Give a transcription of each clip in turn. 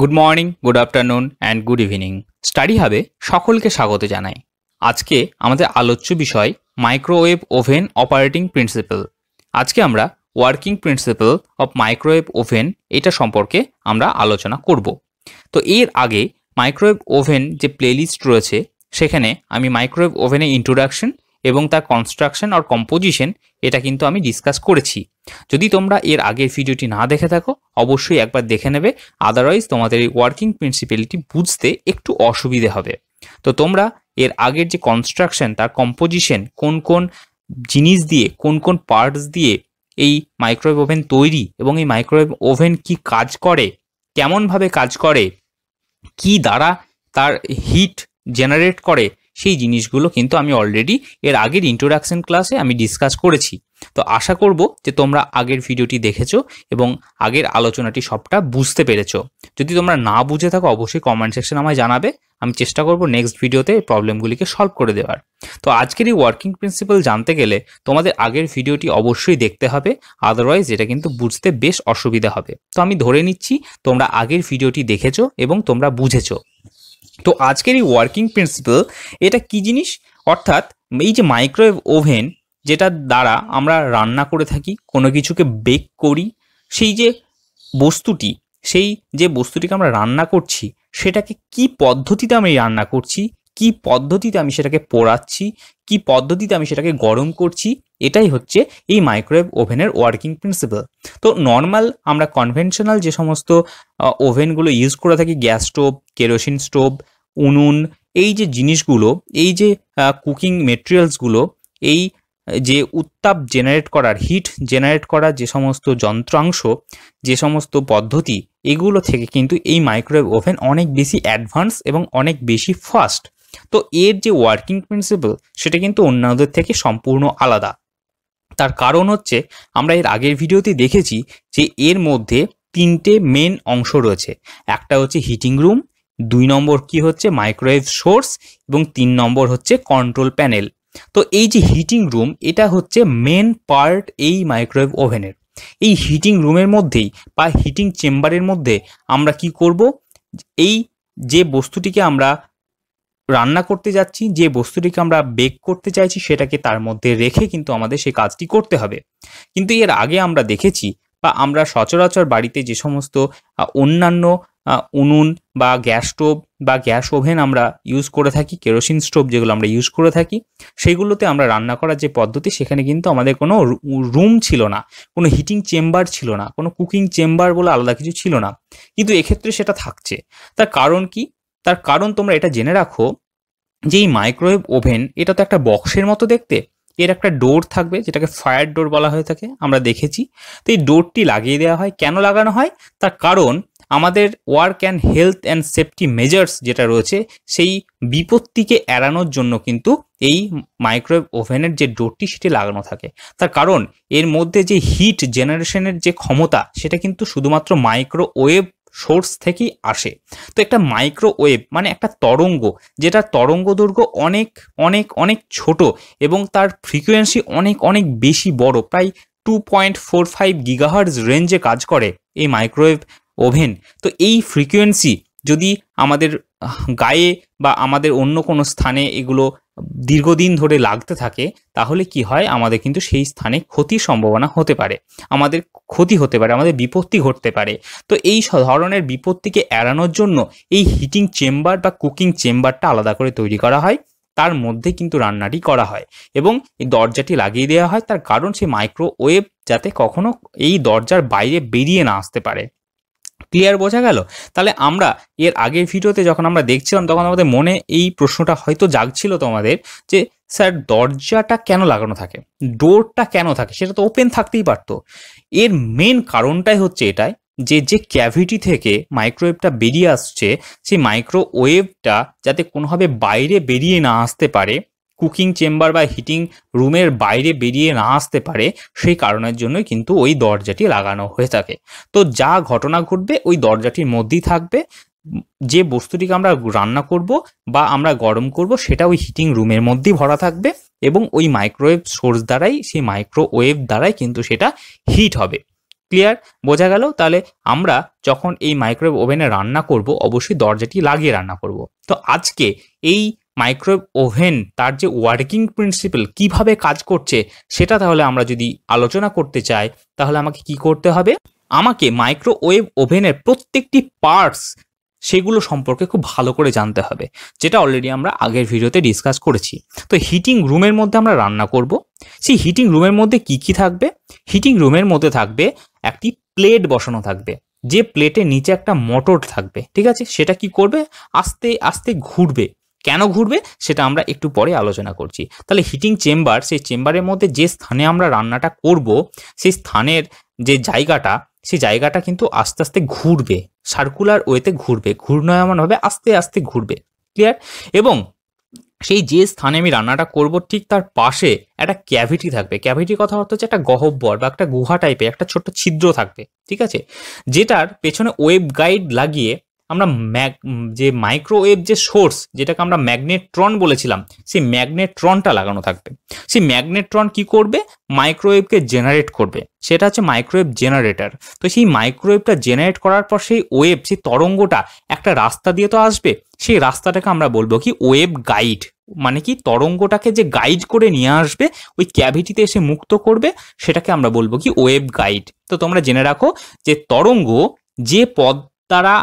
good morning good afternoon and good evening study হাবে সকলকে স্বাগত জানাই আজকে আমাদের আলোচ্য বিষয় মাইক্রোওয়েভ ওভেন অপারেটিং প্রিন্সিপাল আজকে আমরা working principle of microwave oven এটা সম্পর্কে আমরা আলোচনা করব তো এর আগে মাইক্রোওয়েভ ওভেন যে প্লেলিস্ট রয়েছে সেখানে আমি মাইক্রোওয়েভ ওভেনের ইন্ট্রোডাকশন এবং তার কনস্ট্রাকশন আর কম্পোজিশন এটা কিন্তু আমি ডিসকাস করেছি যদি তোমরা এর আগের ভিডিওটি না দেখে থাকো অবশ্যই একবার দেখে নেবে আদারওয়াইজ তোমাদের এই ওয়ার্কিং প্রিন্সিপ্যালিটি বুঝতে একটু অসুবিধে হবে তো তোমরা এর আগের যে কনস্ট্রাকশন তার কম্পোজিশন কোন কোন জিনিস দিয়ে কোন কোন পার্টস দিয়ে এই মাইক্রোওয়েভ ওভেন তৈরি এবং এই মাইক্রোওয়েভ ওভেন কি কাজ করে কেমনভাবে কাজ করে কি দ্বারা তার হিট জেনারেট করে সেই জিনিসগুলো কিন্তু আমি অলরেডি এর আগের ইন্ট্রোডাকশন ক্লাসে আমি ডিসকাস করেছি তো আশা করব যে তোমরা আগের ভিডিওটি দেখেছো এবং আগের আলোচনাটি সবটা বুঝতে পেরেছো যদি তোমরা না বুঝে থাকো অবশ্যই কমেন্ট সেকশন আমায় জানাবে আমি চেষ্টা করব নেক্সট ভিডিওতে এই প্রবলেমগুলিকে সলভ করে দেওয়ার তো আজকের এই ওয়ার্কিং প্রিন্সিপাল জানতে গেলে তোমাদের আগের ভিডিওটি অবশ্যই দেখতে হবে আদারওয়াইজ এটা কিন্তু বুঝতে বেশ অসুবিধা হবে তো আমি ধরে নিচ্ছি তোমরা আগের ভিডিওটি দেখেছো এবং তোমরা বুঝেছো তো আজকের এই ওয়ার্কিং প্রিন্সিপাল এটা কি জিনিস অর্থাৎ এই যে মাইক্রোওয়েভ ওভেন যেটার দ্বারা আমরা রান্না করে থাকি কোনো কিছুকে বেক করি সেই যে বস্তুটি সেই যে বস্তুটিকে আমরা রান্না করছি সেটাকে কি পদ্ধতিতে আমি রান্না করছি কি পদ্ধতিতে আমি সেটাকে পোড়াচ্ছি কি পদ্ধতিতে আমি সেটাকে গরম করছি এটাই হচ্ছে এই মাইক্রোওয়েভ ওভেনের ওয়ার্কিং প্রিন্সিপাল তো নর্মাল আমরা কনভেনশনাল যে সমস্ত ওভেনগুলো ইউজ করে থাকি গ্যাস স্টোভ কেরোসিন স্টোভ উনুন এই যে জিনিসগুলো এই যে কুকিং মেটেরিয়ালসগুলো এই যে উত্তাপ জেনারেট করার হিট জেনারেট করার যে সমস্ত যন্ত্রাংশ যে সমস্ত পদ্ধতি এগুলো থেকে কিন্তু এই মাইক্রোওয়েভ ওভেন অনেক বেশি অ্যাডভান্স এবং অনেক বেশি ফাস্ট তো এর যে ওয়ার্কিং প্রিন্সিপাল সেটা কিন্তু অন্যদের থেকে সম্পূর্ণ আলাদা তার কারণ হচ্ছে আমরা এর আগের ভিডিওতে দেখেছি যে এর মধ্যে তিনটে মেন অংশ রয়েছে একটা হচ্ছে হিটিং রুম দুই নম্বর কি হচ্ছে মাইক্রোওয়েভ সোর্স এবং তিন নম্বর হচ্ছে কন্ট্রোল প্যানেল তো এই যে হিটিং রুম এটা হচ্ছে মেন পার্ট এই মাইক্রোওয়েভ ওভেনের এই হিটিং রুমের মধ্যেই বা হিটিং চেম্বারের মধ্যে আমরা কি করব এই যে বস্তুটিকে আমরা রান্না করতে যাচ্ছি যে বস্তুটিকে আমরা বেক করতে চাইছি সেটাকে তার মধ্যে রেখে কিন্তু আমাদের সেই কাজটি করতে হবে কিন্তু এর আগে আমরা দেখেছি বা আমরা সচরাচর বাড়িতে যে সমস্ত অন্যান্য উনুন বা গ্যাস স্টোভ বা গ্যাস ওভেন আমরা ইউজ করে থাকি কেরোসিন স্টোভ যেগুলো আমরা ইউজ করে থাকি সেইগুলোতে আমরা রান্না করার যে পদ্ধতি সেখানে কিন্তু আমাদের কোনো রুম ছিল না কোনো হিটিং চেম্বার ছিল না কোনো কুকিং চেম্বার বলে আলাদা কিছু ছিল না কিন্তু এক্ষেত্রে সেটা থাকছে তার কারণ কি তার কারণ তোমরা এটা জেনে রাখো যে এই মাইক্রোওয়েভ ওভেন এটা তো একটা বক্সের মতো দেখতে এর একটা ডোর থাকবে যেটাকে ফায়ার ডোর বলা হয়ে থাকে আমরা দেখেছি তো এই ডোরটি লাগিয়ে দেওয়া হয় কেন লাগানো হয় তার কারণ আমাদের work and health and safety measures যেটা রয়েছে সেই বিপত্তিকে এড়ানোর জন্য কিন্তু এই মাইক্রোওয়েভ ওভেনের যে ডোরটি সেটি লাগানো থাকে তার কারণ এর মধ্যে যে হিট জেনারেশনের যে ক্ষমতা সেটা কিন্তু শুধুমাত্র মাইক্রোওয়েভ সোর্স থেকেই আসে তো একটা মাইক্রোওয়েভ মানে একটা তরঙ্গ যেটা তরঙ্গ দৈর্ঘ্য অনেক অনেক অনেক ছোট এবং তার ফ্রিকোয়েন্সি অনেক অনেক বেশি বড় প্রায় two point four five gigahertz রেঞ্জে কাজ করে এই মাইক্রোওয়েভ ওভেন তো এই ফ্রিকোয়েন্সি যদি আমাদের গায়ে বা আমাদের অন্য কোনো স্থানে এগুলো দীর্ঘদিন ধরে লাগতে থাকে তাহলে কি হয় আমাদের কিন্তু সেই স্থানে ক্ষতির সম্ভাবনা হতে পারে আমাদের ক্ষতি হতে পারে আমাদের বিপত্তি ঘটতে পারে তো এই ধরনের বিপত্তিকে এড়ানোর জন্য এই হিটিং চেম্বার বা কুকিং চেম্বারটা আলাদা করে তৈরি করা হয় তার মধ্যে কিন্তু রান্নাটি করা হয় এবং এই দরজাটি লাগিয়ে দেওয়া হয় তার কারণ সেই মাইক্রোওয়েভ যাতে কখনো এই দরজার বাইরে বেরিয়ে না আসতে পারে ক্লিয়ার বোঝা গেল তাহলে আমরা এর আগের ভিডিওতে যখন আমরা দেখছিলাম তখন আমাদের মনে এই প্রশ্নটা হয়তো জাগছিল তোমাদের যে স্যার দরজাটা কেন লাগানো থাকে ডোরটা কেন থাকে সেটা তো ওপেন থাকতেই পারতো এর মেন কারণটাই হচ্ছে এটাই যে যে ক্যাভিটি থেকে মাইক্রোওয়েভটা বেরিয়ে আসছে সেই মাইক্রোওয়েভটা যাতে কোনোভাবে বাইরে বেরিয়ে না আসতে পারে কুকিং চেম্বার বা হিটিং রুমের বাইরে বেরিয়ে না আসতে পারে সেই কারণের জন্য কিন্তু ওই দরজাটি লাগানো হয়ে থাকে তো যা ঘটনা ঘটবে ওই দরজাটির মধ্যেই থাকবে যে বস্তুটিকে আমরা রান্না করব বা আমরা গরম করব সেটা ওই হিটিং রুমের মধ্যেই ভরা থাকবে এবং ওই মাইক্রোওয়েভ সোর্স দ্বারাই সেই মাইক্রোওয়েভ দ্বারাই কিন্তু সেটা হিট হবে ক্লিয়ার বোঝা গেল তাহলে আমরা যখন এই মাইক্রোওয়েভ ওভেনে রান্না করব অবশ্যই দরজাটি লাগিয়ে রান্না করব তো আজকে এই মাইক্রোওয়েভ ওভেন তার যে ওয়ার্কিং প্রিন্সিপাল কিভাবে কাজ করছে সেটা তাহলে আমরা যদি আলোচনা করতে চাই তাহলে আমাকে কি করতে হবে আমাকে মাইক্রোওয়েভ ওভেনের প্রত্যেকটি পার্টস সেগুলো সম্পর্কে খুব ভালো করে জানতে হবে যেটা অলরেডি আমরা আগের ভিডিওতে ডিসকাস করেছি তো হিটিং রুমের মধ্যে আমরা রান্না করব সেই হিটিং রুমের মধ্যে কি কি থাকবে হিটিং রুমের মধ্যে থাকবে একটি প্লেট বসানো থাকবে যে প্লেটের নিচে একটা মোটর থাকবে ঠিক আছে সেটা কি করবে আস্তে আস্তে ঘুরবে কেন ঘুরবে সেটা আমরা একটু পরে আলোচনা করছি তাহলে হিটিং চেম্বার সেই চেম্বারের মধ্যে যে স্থানে আমরা রান্নাটা করব সেই স্থানের যে জায়গাটা সেই জায়গাটা কিন্তু আস্তে আস্তে ঘুরবে সার্কুলার ওয়েতে ঘুরবে ঘূর্ণায়মানভাবে আস্তে আস্তে ঘুরবে ক্লিয়ার এবং সেই যে স্থানে আমি রান্নাটা করব ঠিক তার পাশে একটা ক্যাভিটি থাকবে ক্যাভিটির কথা অর্থ হচ্ছে একটা গহব্বর বা একটা গুহা টাইপের একটা ছোট্ট ছিদ্র থাকবে ঠিক আছে যেটার পেছনে ওয়েব গাইড লাগিয়ে আমরা ম্যাগ যে মাইক্রোওয়েভ যে সোর্স যেটাকে আমরা ম্যাগনেট্রন বলেছিলাম সেই ম্যাগনেট্রনটা লাগানো থাকবে সেই ম্যাগনেট্রন কি করবে মাইক্রোওয়েভকে জেনারেট করবে সেটা হচ্ছে মাইক্রোওয়েভ জেনারেটর তো সেই মাইক্রোওয়েভটা জেনারেট করার পর সেই ওয়েভ সেই তরঙ্গটা একটা রাস্তা দিয়ে তো আসবে সেই রাস্তাটাকে আমরা বলবো কি ওয়েভ গাইড মানে কি তরঙ্গটাকে যে গাইড করে নিয়ে আসবে ওই ক্যাভিটিতে এসে মুক্ত করবে সেটাকে আমরা বলবো কি ওয়েভ গাইড তো তোমরা জেনে রাখো যে তরঙ্গ যে পদ দ্বারা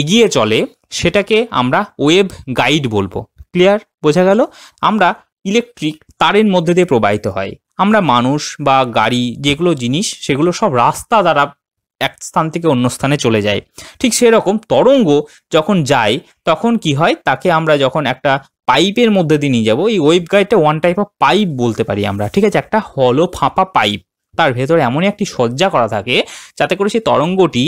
এগিয়ে চলে সেটাকে আমরা ওয়েব গাইড বলবো ক্লিয়ার বোঝা গেল আমরা ইলেকট্রিক তারের মধ্যে দিয়ে প্রবাহিত হয় আমরা মানুষ বা গাড়ি যেগুলো জিনিস সেগুলো সব রাস্তা দ্বারা এক স্থান থেকে অন্য স্থানে চলে যায় ঠিক সেরকম তরঙ্গ যখন যায় তখন কি হয় তাকে আমরা যখন একটা পাইপের মধ্যে দিয়ে নিয়ে যাবো এই ওয়েব গাইডটা ওয়ান টাইপ অফ পাইপ বলতে পারি আমরা ঠিক আছে একটা হলো ফাঁপা পাইপ তার ভেতরে এমনই একটি সজ্জা করা থাকে যাতে করে সেই তরঙ্গটি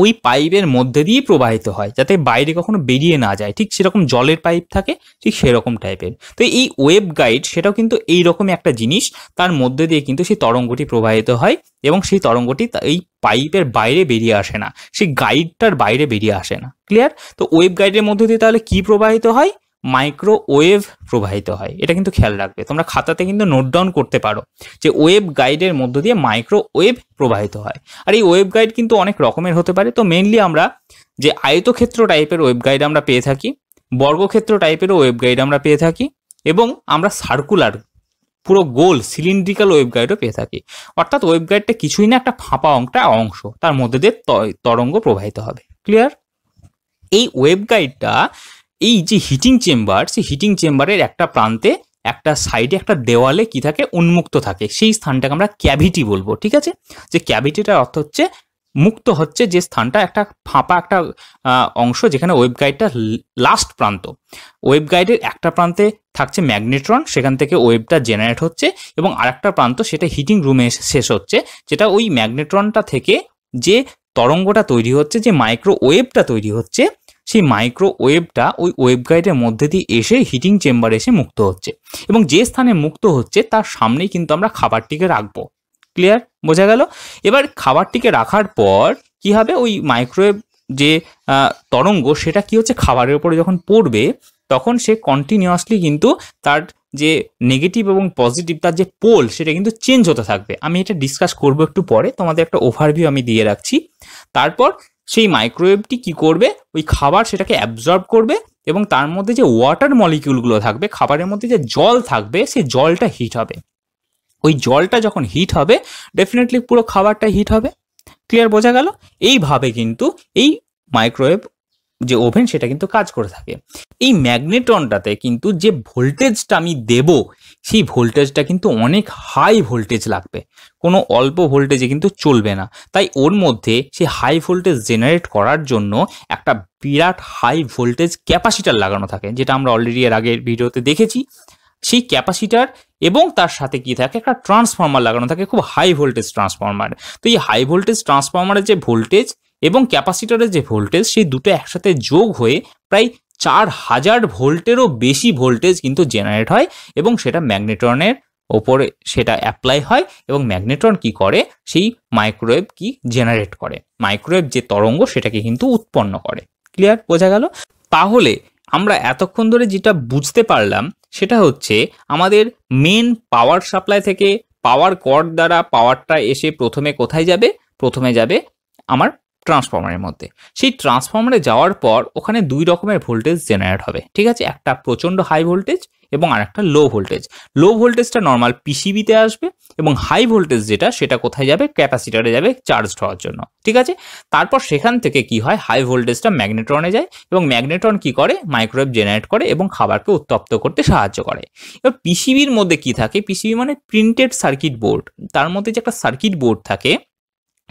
ওই পাইপের মধ্যে দিয়ে প্রবাহিত হয় যাতে বাইরে কখনো বেরিয়ে না যায় ঠিক সেরকম জলের পাইপ থাকে ঠিক সেরকম টাইপের তো এই ওয়েব গাইড সেটাও কিন্তু এই রকম একটা জিনিস তার মধ্যে দিয়ে কিন্তু সেই তরঙ্গটি প্রবাহিত হয় এবং সেই তরঙ্গটি এই পাইপের বাইরে বেরিয়ে আসে না সেই গাইডটার বাইরে বেরিয়ে আসে না ক্লিয়ার তো ওয়েব গাইডের মধ্যে দিয়ে তাহলে কি প্রবাহিত হয় মাইক্রোওয়েভ প্রবাহিত হয় এটা কিন্তু খেয়াল রাখবে তোমরা খাতাতে কিন্তু নোট ডাউন করতে পারো যে ওয়েব গাইডের মধ্য দিয়ে মাইক্রোওয়েভ প্রবাহিত হয় আর এই ওয়েব গাইড কিন্তু অনেক রকমের হতে পারে তো মেনলি আমরা যে আয়তক্ষেত্র টাইপের ওয়েব গাইড আমরা পেয়ে থাকি বর্গক্ষেত্র টাইপেরও ওয়েব গাইড আমরা পেয়ে থাকি এবং আমরা সার্কুলার পুরো গোল সিলিন্ড্রিক্যাল ওয়েব গাইডও পেয়ে থাকি অর্থাৎ ওয়েব গাইডটা কিছুই না একটা ফাঁপা অংটা অংশ তার মধ্যে দিয়ে তরঙ্গ প্রবাহিত হবে ক্লিয়ার এই ওয়েব গাইডটা এই যে হিটিং চেম্বার সেই হিটিং চেম্বারের একটা প্রান্তে একটা সাইডে একটা দেওয়ালে কি থাকে উন্মুক্ত থাকে সেই স্থানটাকে আমরা ক্যাভিটি বলবো ঠিক আছে যে ক্যাভিটিটার অর্থ হচ্ছে মুক্ত হচ্ছে যে স্থানটা একটা ফাঁপা একটা অংশ যেখানে ওয়েব গাইডটা লাস্ট প্রান্ত ওয়েব গাইডের একটা প্রান্তে থাকছে ম্যাগনেট্রন সেখান থেকে ওয়েবটা জেনারেট হচ্ছে এবং আরেকটা প্রান্ত সেটা হিটিং রুমে শেষ হচ্ছে যেটা ওই ম্যাগনেট্রনটা থেকে যে তরঙ্গটা তৈরি হচ্ছে যে মাইক্রো ওয়েবটা তৈরি হচ্ছে সেই মাইক্রো ওয়েভটা ওই ওয়েব গাইডের মধ্যে দিয়ে এসে হিটিং চেম্বারে এসে মুক্ত হচ্ছে এবং যে স্থানে মুক্ত হচ্ছে তার সামনেই কিন্তু আমরা খাবারটিকে রাখবো ক্লিয়ার বোঝা গেল এবার খাবারটিকে রাখার পর কি হবে ওই মাইক্রোওয়েভ যে তরঙ্গ সেটা কি হচ্ছে খাবারের উপরে যখন পড়বে তখন সে কন্টিনিউয়াসলি কিন্তু তার যে নেগেটিভ এবং পজিটিভ তার যে পোল সেটা কিন্তু চেঞ্জ হতে থাকবে আমি এটা ডিসকাস করব একটু পরে তোমাদের একটা ওভারভিউ আমি দিয়ে রাখছি তারপর সেই মাইক্রোওয়েভটি কি করবে ওই খাবার সেটাকে অ্যাবজর্ব করবে এবং তার মধ্যে যে ওয়াটার মলিকিউলগুলো থাকবে খাবারের মধ্যে যে জল থাকবে সেই জলটা হিট হবে ওই জলটা যখন হিট হবে ডেফিনেটলি পুরো খাবারটা হিট হবে ক্লিয়ার বোঝা গেল এইভাবে কিন্তু এই মাইক্রোওয়েভ যে ওভেন সেটা কিন্তু কাজ করে থাকে এই ম্যাগনেটনটাতে কিন্তু যে ভোল্টেজটা আমি দেব সেই ভোল্টেজটা কিন্তু অনেক হাই ভোল্টেজ লাগবে কোনো অল্প ভোল্টেজে কিন্তু চলবে না তাই ওর মধ্যে সেই হাই ভোল্টেজ জেনারেট করার জন্য একটা বিরাট হাই ভোল্টেজ ক্যাপাসিটার লাগানো থাকে যেটা আমরা অলরেডি এর আগের ভিডিওতে দেখেছি সেই ক্যাপাসিটার এবং তার সাথে কি থাকে একটা ট্রান্সফর্মার লাগানো থাকে খুব হাই ভোল্টেজ ট্রান্সফর্মার তো এই হাই ভোল্টেজ ট্রান্সফর্মারের যে ভোল্টেজ এবং ক্যাপাসিটারের যে ভোল্টেজ সেই দুটো একসাথে যোগ হয়ে প্রায় চার হাজার ভোল্টেরও বেশি ভোল্টেজ কিন্তু জেনারেট হয় এবং সেটা ম্যাগনেট্রনের ওপরে সেটা অ্যাপ্লাই হয় এবং ম্যাগনেট্রন কি করে সেই মাইক্রোওয়েভ কি জেনারেট করে মাইক্রোওয়েভ যে তরঙ্গ সেটাকে কিন্তু উৎপন্ন করে ক্লিয়ার বোঝা গেল তাহলে আমরা এতক্ষণ ধরে যেটা বুঝতে পারলাম সেটা হচ্ছে আমাদের মেন পাওয়ার সাপ্লাই থেকে পাওয়ার কর দ্বারা পাওয়ারটা এসে প্রথমে কোথায় যাবে প্রথমে যাবে আমার ট্রান্সফর্মারের মধ্যে সেই ট্রান্সফর্মারে যাওয়ার পর ওখানে দুই রকমের ভোল্টেজ জেনারেট হবে ঠিক আছে একটা প্রচণ্ড হাই ভোল্টেজ এবং আরেকটা লো ভোল্টেজ লো ভোল্টেজটা নর্মাল পিসিবিতে আসবে এবং হাই ভোল্টেজ যেটা সেটা কোথায় যাবে ক্যাপাসিটারে যাবে চার্জ হওয়ার জন্য ঠিক আছে তারপর সেখান থেকে কি হয় হাই ভোল্টেজটা ম্যাগনেট্রনে যায় এবং ম্যাগনেট্রন কি করে মাইক্রোওয়েভ জেনারেট করে এবং খাবারকে উত্তপ্ত করতে সাহায্য করে এবার পিসিবির মধ্যে কি থাকে পিসিবি মানে প্রিন্টেড সার্কিট বোর্ড তার মধ্যে যে একটা সার্কিট বোর্ড থাকে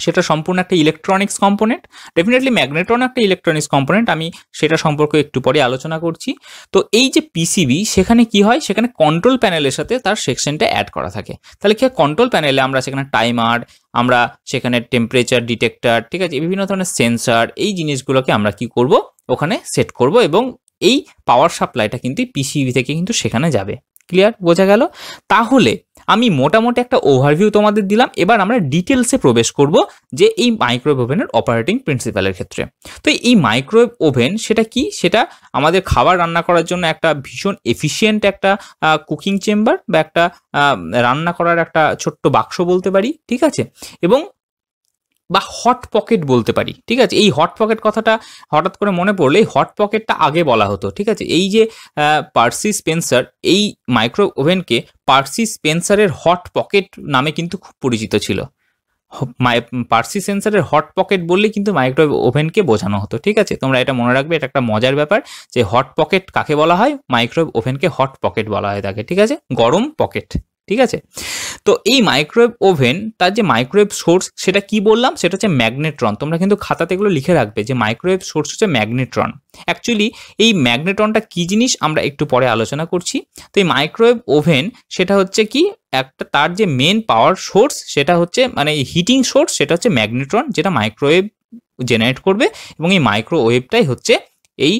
সেটা সম্পূর্ণ একটা ইলেকট্রনিক্স কম্পোনেন্ট ডেফিনেটলি ম্যাগনেটন একটা ইলেকট্রনিক্স কম্পোনেন্ট আমি সেটা সম্পর্কে একটু পরে আলোচনা করছি তো এই যে পিসিবি সেখানে কি হয় সেখানে কন্ট্রোল প্যানেলের সাথে তার সেকশনটা অ্যাড করা থাকে তাহলে কি কন্ট্রোল প্যানেলে আমরা সেখানে টাইমার আমরা সেখানে টেম্পারেচার ডিটেক্টর ঠিক আছে বিভিন্ন ধরনের সেন্সার এই জিনিসগুলোকে আমরা কি করব ওখানে সেট করব এবং এই পাওয়ার সাপ্লাইটা কিন্তু পিসিবি থেকে কিন্তু সেখানে যাবে ক্লিয়ার বোঝা গেল তাহলে আমি মোটামুটি একটা ওভারভিউ তোমাদের দিলাম এবার আমরা ডিটেলসে প্রবেশ করব যে এই মাইক্রোওয়েভ ওভেনের অপারেটিং প্রিন্সিপালের ক্ষেত্রে তো এই মাইক্রোওয়েভ ওভেন সেটা কি সেটা আমাদের খাবার রান্না করার জন্য একটা ভীষণ এফিসিয়েন্ট একটা কুকিং চেম্বার বা একটা রান্না করার একটা ছোট্ট বাক্স বলতে পারি ঠিক আছে এবং বা হট পকেট বলতে পারি ঠিক আছে এই হট পকেট কথাটা হঠাৎ করে মনে পড়লে এই হট পকেটটা আগে বলা হতো ঠিক আছে এই যে পার্সি স্পেন্সার এই মাইক্রো ওভেনকে পার্সি স্পেন্সারের হট পকেট নামে কিন্তু খুব পরিচিত ছিল পার্সি সেন্সারের হট পকেট বললে কিন্তু মাইক্রো ওভেনকে বোঝানো হতো ঠিক আছে তোমরা এটা মনে রাখবে এটা একটা মজার ব্যাপার যে হট পকেট কাকে বলা হয় মাইক্রোওয়েভ ওভেনকে হট পকেট বলা হয় তাকে ঠিক আছে গরম পকেট ঠিক আছে তো এই মাইক্রোওয়েভ ওভেন তার যে মাইক্রোওয়েভ সোর্স সেটা কি বললাম সেটা হচ্ছে ম্যাগনেট্রন তোমরা কিন্তু খাতাতে এগুলো লিখে রাখবে যে মাইক্রোওয়েভ সোর্স হচ্ছে ম্যাগনেট্রন অ্যাকচুয়ালি এই ম্যাগনেট্রনটা কি জিনিস আমরা একটু পরে আলোচনা করছি তো এই মাইক্রোওয়েভ ওভেন সেটা হচ্ছে কি একটা তার যে মেন পাওয়ার সোর্স সেটা হচ্ছে মানে হিটিং সোর্স সেটা হচ্ছে ম্যাগনেট্রন যেটা মাইক্রোওয়েভ জেনারেট করবে এবং এই মাইক্রোওয়েভটাই হচ্ছে এই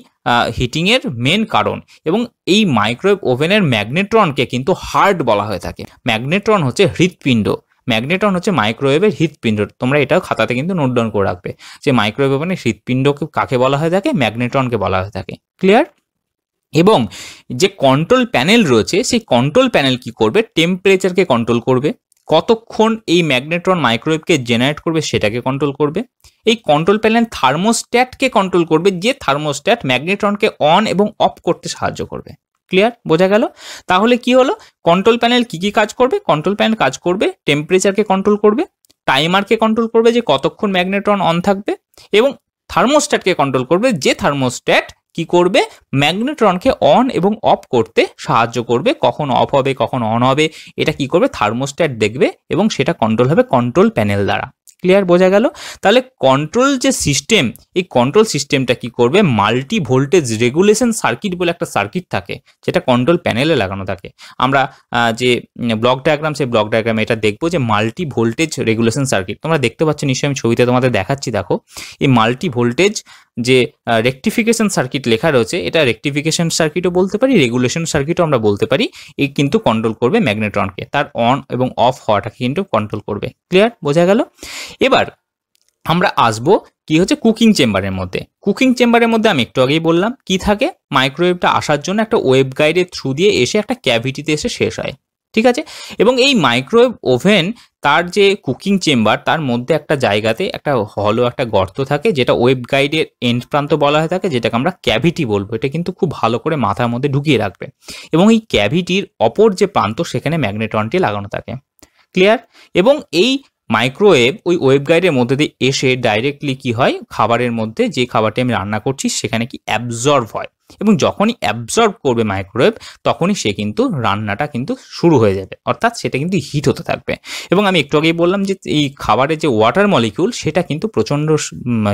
হিটিংয়ের মেন কারণ এবং এই মাইক্রোওয়েভ ওভেনের ম্যাগনেট্রনকে কিন্তু হার্ট বলা হয়ে থাকে ম্যাগনেট্রন হচ্ছে হৃৎপিণ্ড ম্যাগনেটন হচ্ছে মাইক্রোওয়েভের হৃৎপিণ্ড তোমরা এটাও খাতাতে কিন্তু নোট ডাউন করে রাখবে যে মাইক্রোওয়েভ ওভেনের হৃৎপিণ্ডকে কাকে বলা হয়ে থাকে ম্যাগনেট্রনকে বলা হয়ে থাকে ক্লিয়ার এবং যে কন্ট্রোল প্যানেল রয়েছে সেই কন্ট্রোল প্যানেল কি করবে টেম্পারেচারকে কন্ট্রোল করবে কতক্ষণ এই ম্যাগনেট্রন মাইক্রোওয়েভকে জেনারেট করবে সেটাকে কন্ট্রোল করবে এই কন্ট্রোল প্যানেল থার্মোস্ট্যাটকে কন্ট্রোল করবে যে থার্মোস্ট্যাট ম্যাগনেট্রনকে অন এবং অফ করতে সাহায্য করবে ক্লিয়ার বোঝা গেল তাহলে কি হলো কন্ট্রোল প্যানেল কি কি কাজ করবে কন্ট্রোল প্যানেল কাজ করবে টেম্পারেচারকে কন্ট্রোল করবে টাইমারকে কন্ট্রোল করবে যে কতক্ষণ ম্যাগনেট্রন অন থাকবে এবং থার্মোস্ট্যাটকে কন্ট্রোল করবে যে থার্মোস্ট্যাট কি করবে ম্যাগনেট্রনকে অন এবং অফ করতে সাহায্য করবে কখন অফ হবে কখন অন হবে এটা কি করবে থার্মোস্ট্যাট দেখবে এবং সেটা কন্ট্রোল হবে কন্ট্রোল প্যানেল দ্বারা ক্লিয়ার বোঝা গেল তাহলে কন্ট্রোল যে সিস্টেম এই কন্ট্রোল সিস্টেমটা কি করবে মাল্টি ভোল্টেজ রেগুলেশন সার্কিট বলে একটা সার্কিট থাকে যেটা কন্ট্রোল প্যানেলে লাগানো থাকে আমরা যে ব্লক ডায়াগ্রাম সেই ব্লক ডায়াগ্রামে এটা দেখবো যে মাল্টি ভোল্টেজ রেগুলেশন সার্কিট তোমরা দেখতে পাচ্ছ নিশ্চয়ই আমি ছবিতে তোমাদের দেখাচ্ছি দেখো এই মাল্টি ভোল্টেজ যে রেকটিফিকেশন সার্কিট লেখা রয়েছে এটা রেকটিফিকেশন সার্কিটও বলতে পারি রেগুলেশন সার্কিটও আমরা বলতে পারি এই কিন্তু কন্ট্রোল করবে ম্যাগনেট্রনকে তার অন এবং অফ হওয়াটাকে কিন্তু কন্ট্রোল করবে ক্লিয়ার বোঝা গেল এবার আমরা আসবো কি হচ্ছে কুকিং চেম্বারের মধ্যে কুকিং চেম্বারের মধ্যে আমি একটু আগেই বললাম কি থাকে মাইক্রোওয়েভটা আসার জন্য একটা ওয়েব গাইডের থ্রু দিয়ে এসে একটা ক্যাভিটিতে এসে শেষ হয় ঠিক আছে এবং এই মাইক্রোওয়েভ ওভেন তার যে কুকিং চেম্বার তার মধ্যে একটা জায়গাতে একটা হলো একটা গর্ত থাকে যেটা ওয়েব গাইডের এন্ড প্রান্ত বলা হয়ে থাকে যেটাকে আমরা ক্যাভিটি বলবো এটা কিন্তু খুব ভালো করে মাথার মধ্যে ঢুকিয়ে রাখবে এবং এই ক্যাভিটির অপর যে প্রান্ত সেখানে ম্যাগনেটনটি লাগানো থাকে ক্লিয়ার এবং এই মাইক্রোওয়েভ ওই ওয়েব গাইডের মধ্যে দিয়ে এসে ডাইরেক্টলি কি হয় খাবারের মধ্যে যে খাবারটি আমি রান্না করছি সেখানে কি অ্যাবজর্ভ হয় এবং যখনই অ্যাবজর্ব করবে মাইক্রোওয়েভ তখনই সে কিন্তু রান্নাটা কিন্তু শুরু হয়ে যাবে অর্থাৎ সেটা কিন্তু হিট হতে থাকবে এবং আমি একটু আগেই বললাম যে এই খাবারের যে ওয়াটার মলিকিউল সেটা কিন্তু প্রচণ্ড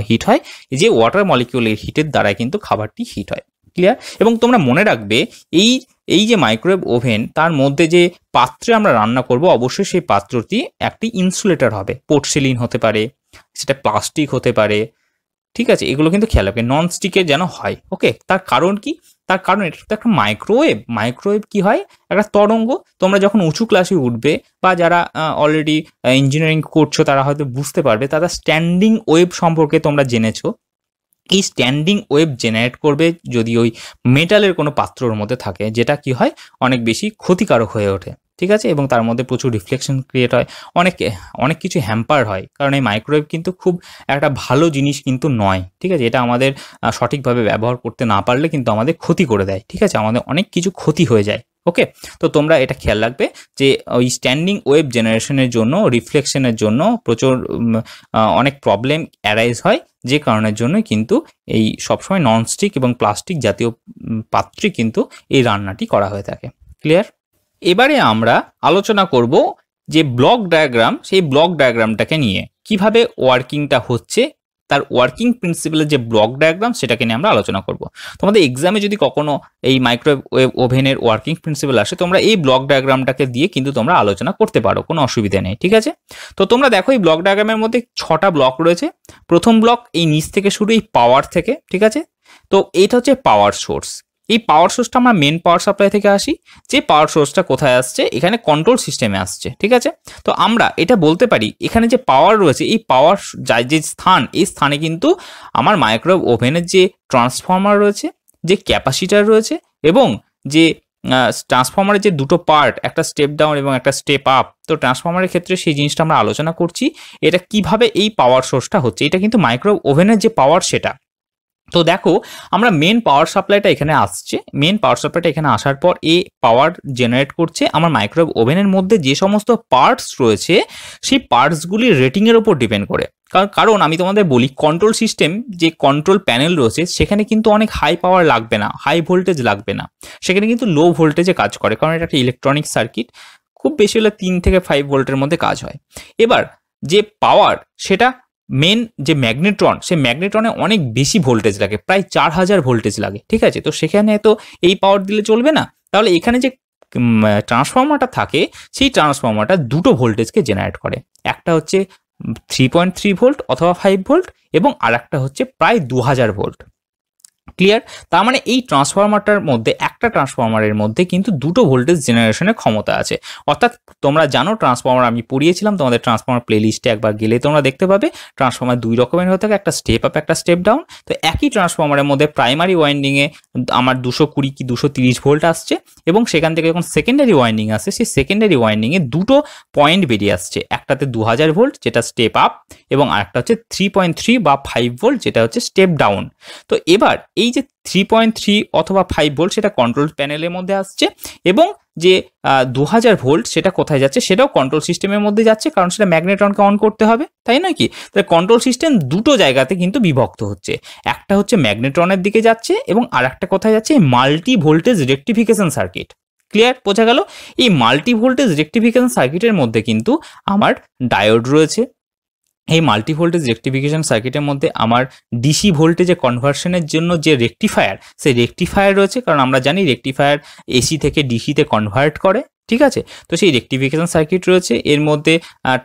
হিট হয় যে ওয়াটার মলিকিউলের হিটের দ্বারা কিন্তু খাবারটি হিট হয় ক্লিয়ার এবং তোমরা মনে রাখবে এই এই যে মাইক্রোওয়েভ ওভেন তার মধ্যে যে পাত্রে আমরা রান্না করব অবশ্যই সেই পাত্রটি একটি ইনসুলেটর হবে পোর্টসিলিন হতে পারে সেটা প্লাস্টিক হতে পারে ঠিক আছে এগুলো কিন্তু খেয়াল রাখবে নন স্টিকে যেন হয় ওকে তার কারণ কি তার কারণ এটা তো একটা মাইক্রোওয়েভ মাইক্রোওয়েভ কি হয় একটা তরঙ্গ তোমরা যখন উঁচু ক্লাসে উঠবে বা যারা অলরেডি ইঞ্জিনিয়ারিং করছো তারা হয়তো বুঝতে পারবে তারা স্ট্যান্ডিং ওয়েভ সম্পর্কে তোমরা জেনেছো এই স্ট্যান্ডিং ওয়েভ জেনারেট করবে যদি ওই মেটালের কোনো পাত্রর মধ্যে থাকে যেটা কি হয় অনেক বেশি ক্ষতিকারক হয়ে ওঠে ঠিক আছে এবং তার মধ্যে প্রচুর রিফ্লেকশন ক্রিয়েট হয় অনেক অনেক কিছু হ্যাম্পার হয় কারণ এই মাইক্রোওয়েভ কিন্তু খুব একটা ভালো জিনিস কিন্তু নয় ঠিক আছে এটা আমাদের সঠিকভাবে ব্যবহার করতে না পারলে কিন্তু আমাদের ক্ষতি করে দেয় ঠিক আছে আমাদের অনেক কিছু ক্ষতি হয়ে যায় ওকে তো তোমরা এটা খেয়াল রাখবে যে ওই স্ট্যান্ডিং ওয়েব জেনারেশনের জন্য রিফ্লেকশনের জন্য প্রচুর অনেক প্রবলেম অ্যারাইজ হয় যে কারণের জন্য কিন্তু এই সবসময় ননস্টিক এবং প্লাস্টিক জাতীয় পাত্রে কিন্তু এই রান্নাটি করা হয়ে থাকে ক্লিয়ার এবারে আমরা আলোচনা করব যে ব্লক ডায়াগ্রাম সেই ব্লক ডায়াগ্রামটাকে নিয়ে কিভাবে ওয়ার্কিংটা হচ্ছে তার ওয়ার্কিং প্রিন্সিপালের যে ব্লক ডায়াগ্রাম সেটাকে নিয়ে আমরা আলোচনা করব তোমাদের এক্সামে যদি কখনো এই মাইক্রোওয়েভ ওভেনের ওয়ার্কিং প্রিন্সিপাল আসে তোমরা এই ব্লক ডায়াগ্রামটাকে দিয়ে কিন্তু তোমরা আলোচনা করতে পারো কোনো অসুবিধা নেই ঠিক আছে তো তোমরা দেখো এই ব্লক ডায়াগ্রামের মধ্যে ছটা ব্লক রয়েছে প্রথম ব্লক এই নিচ থেকে শুরু এই পাওয়ার থেকে ঠিক আছে তো এটা হচ্ছে পাওয়ার সোর্স এই পাওয়ার সোর্সটা আমরা মেন পাওয়ার সাপ্লাই থেকে আসি যে পাওয়ার সোর্সটা কোথায় আসছে এখানে কন্ট্রোল সিস্টেমে আসছে ঠিক আছে তো আমরা এটা বলতে পারি এখানে যে পাওয়ার রয়েছে এই পাওয়ার যা যে স্থান এই স্থানে কিন্তু আমার মাইক্রোওয়েভ ওভেনের যে ট্রান্সফর্মার রয়েছে যে ক্যাপাসিটার রয়েছে এবং যে ট্রান্সফর্মারের যে দুটো পার্ট একটা স্টেপ ডাউন এবং একটা স্টেপ আপ তো ট্রান্সফর্মারের ক্ষেত্রে সেই জিনিসটা আমরা আলোচনা করছি এটা কিভাবে এই পাওয়ার সোর্সটা হচ্ছে এটা কিন্তু মাইক্রোওয়েভ ওভেনের যে পাওয়ার সেটা তো দেখো আমরা মেন পাওয়ার সাপ্লাইটা এখানে আসছে মেন পাওয়ার সাপ্লাইটা এখানে আসার পর এ পাওয়ার জেনারেট করছে আমার মাইক্রোওয়েভ ওভেনের মধ্যে যে সমস্ত পার্টস রয়েছে সেই পার্টসগুলি রেটিংয়ের ওপর ডিপেন্ড করে কারণ আমি তোমাদের বলি কন্ট্রোল সিস্টেম যে কন্ট্রোল প্যানেল রয়েছে সেখানে কিন্তু অনেক হাই পাওয়ার লাগবে না হাই ভোল্টেজ লাগবে না সেখানে কিন্তু লো ভোল্টেজে কাজ করে কারণ এটা একটা ইলেকট্রনিক সার্কিট খুব বেশি হলে তিন থেকে ফাইভ ভোল্টের মধ্যে কাজ হয় এবার যে পাওয়ার সেটা মেন যে ম্যাগনেট্রন সেই ম্যাগনেট্রনে অনেক বেশি ভোল্টেজ লাগে প্রায় চার হাজার ভোল্টেজ লাগে ঠিক আছে তো সেখানে তো এই পাওয়ার দিলে চলবে না তাহলে এখানে যে ট্রান্সফর্মারটা থাকে সেই ট্রান্সফর্মারটা দুটো ভোল্টেজকে জেনারেট করে একটা হচ্ছে থ্রি পয়েন্ট থ্রি ভোল্ট অথবা ফাইভ ভোল্ট এবং আর একটা হচ্ছে প্রায় দু হাজার ভোল্ট ক্লিয়ার তার মানে এই ট্রান্সফরমারটার মধ্যে একটা ট্রান্সফরমারের মধ্যে কিন্তু দুটো ভোল্টেজ জেনারেশনের ক্ষমতা আছে অর্থাৎ তোমরা জানো ট্রান্সফরমার আমি পড়িয়েছিলাম তোমাদের ট্রান্সফরমার প্লেলিস্টে একবার গেলে তোমরা দেখতে পাবে ট্রান্সফরমার দুই রকমের হয়ে থাকে একটা স্টেপ আপ একটা স্টেপ ডাউন তো একই ট্রান্সফরমারের মধ্যে প্রাইমারি ওয়াইন্ডিংয়ে আমার দুশো কুড়ি কি দুশো তিরিশ ভোল্ট আসছে এবং সেখান থেকে যখন সেকেন্ডারি ওয়াইন্ডিং আসে সেই সেকেন্ডারি ওয়াইন্ডিংয়ে দুটো পয়েন্ট বেরিয়ে আসছে একটাতে দু হাজার ভোল্ট যেটা স্টেপ আপ এবং আরেকটা হচ্ছে থ্রি পয়েন্ট থ্রি বা ফাইভ ভোল্ট যেটা হচ্ছে স্টেপ ডাউন তো এবার এই যে থ্রি পয়েন্ট থ্রি অথবা ফাইভ ভোল্ট সেটা কন্ট্রোল প্যানেলের মধ্যে আসছে এবং যে দু হাজার ভোল্ট সেটা কোথায় যাচ্ছে সেটাও কন্ট্রোল সিস্টেমের মধ্যে যাচ্ছে কারণ সেটা ম্যাগনেট্রনকে অন করতে হবে তাই নয় কি তাহলে কন্ট্রোল সিস্টেম দুটো জায়গাতে কিন্তু বিভক্ত হচ্ছে একটা হচ্ছে ম্যাগনেট্রনের দিকে যাচ্ছে এবং আর একটা কোথায় যাচ্ছে multi voltage rectification circuit clear বোঝা গেল এই মাল্টি ভোল্টেজ রেক্টিফিকেশন সার্কিটের মধ্যে কিন্তু আমার ডায়োড রয়েছে এই মাল্টি ভোল্টেজ রেকটিফিকেশন সার্কিটের মধ্যে আমার ডিসি ভোল্টেজে কনভার্সনের জন্য যে রেকটিফায়ার সেই রেকটিফায়ার রয়েছে কারণ আমরা জানি রেকটিফায়ার এসি থেকে ডিসিতে কনভার্ট করে ঠিক আছে তো সেই রেকটিফিকেশন সার্কিট রয়েছে এর মধ্যে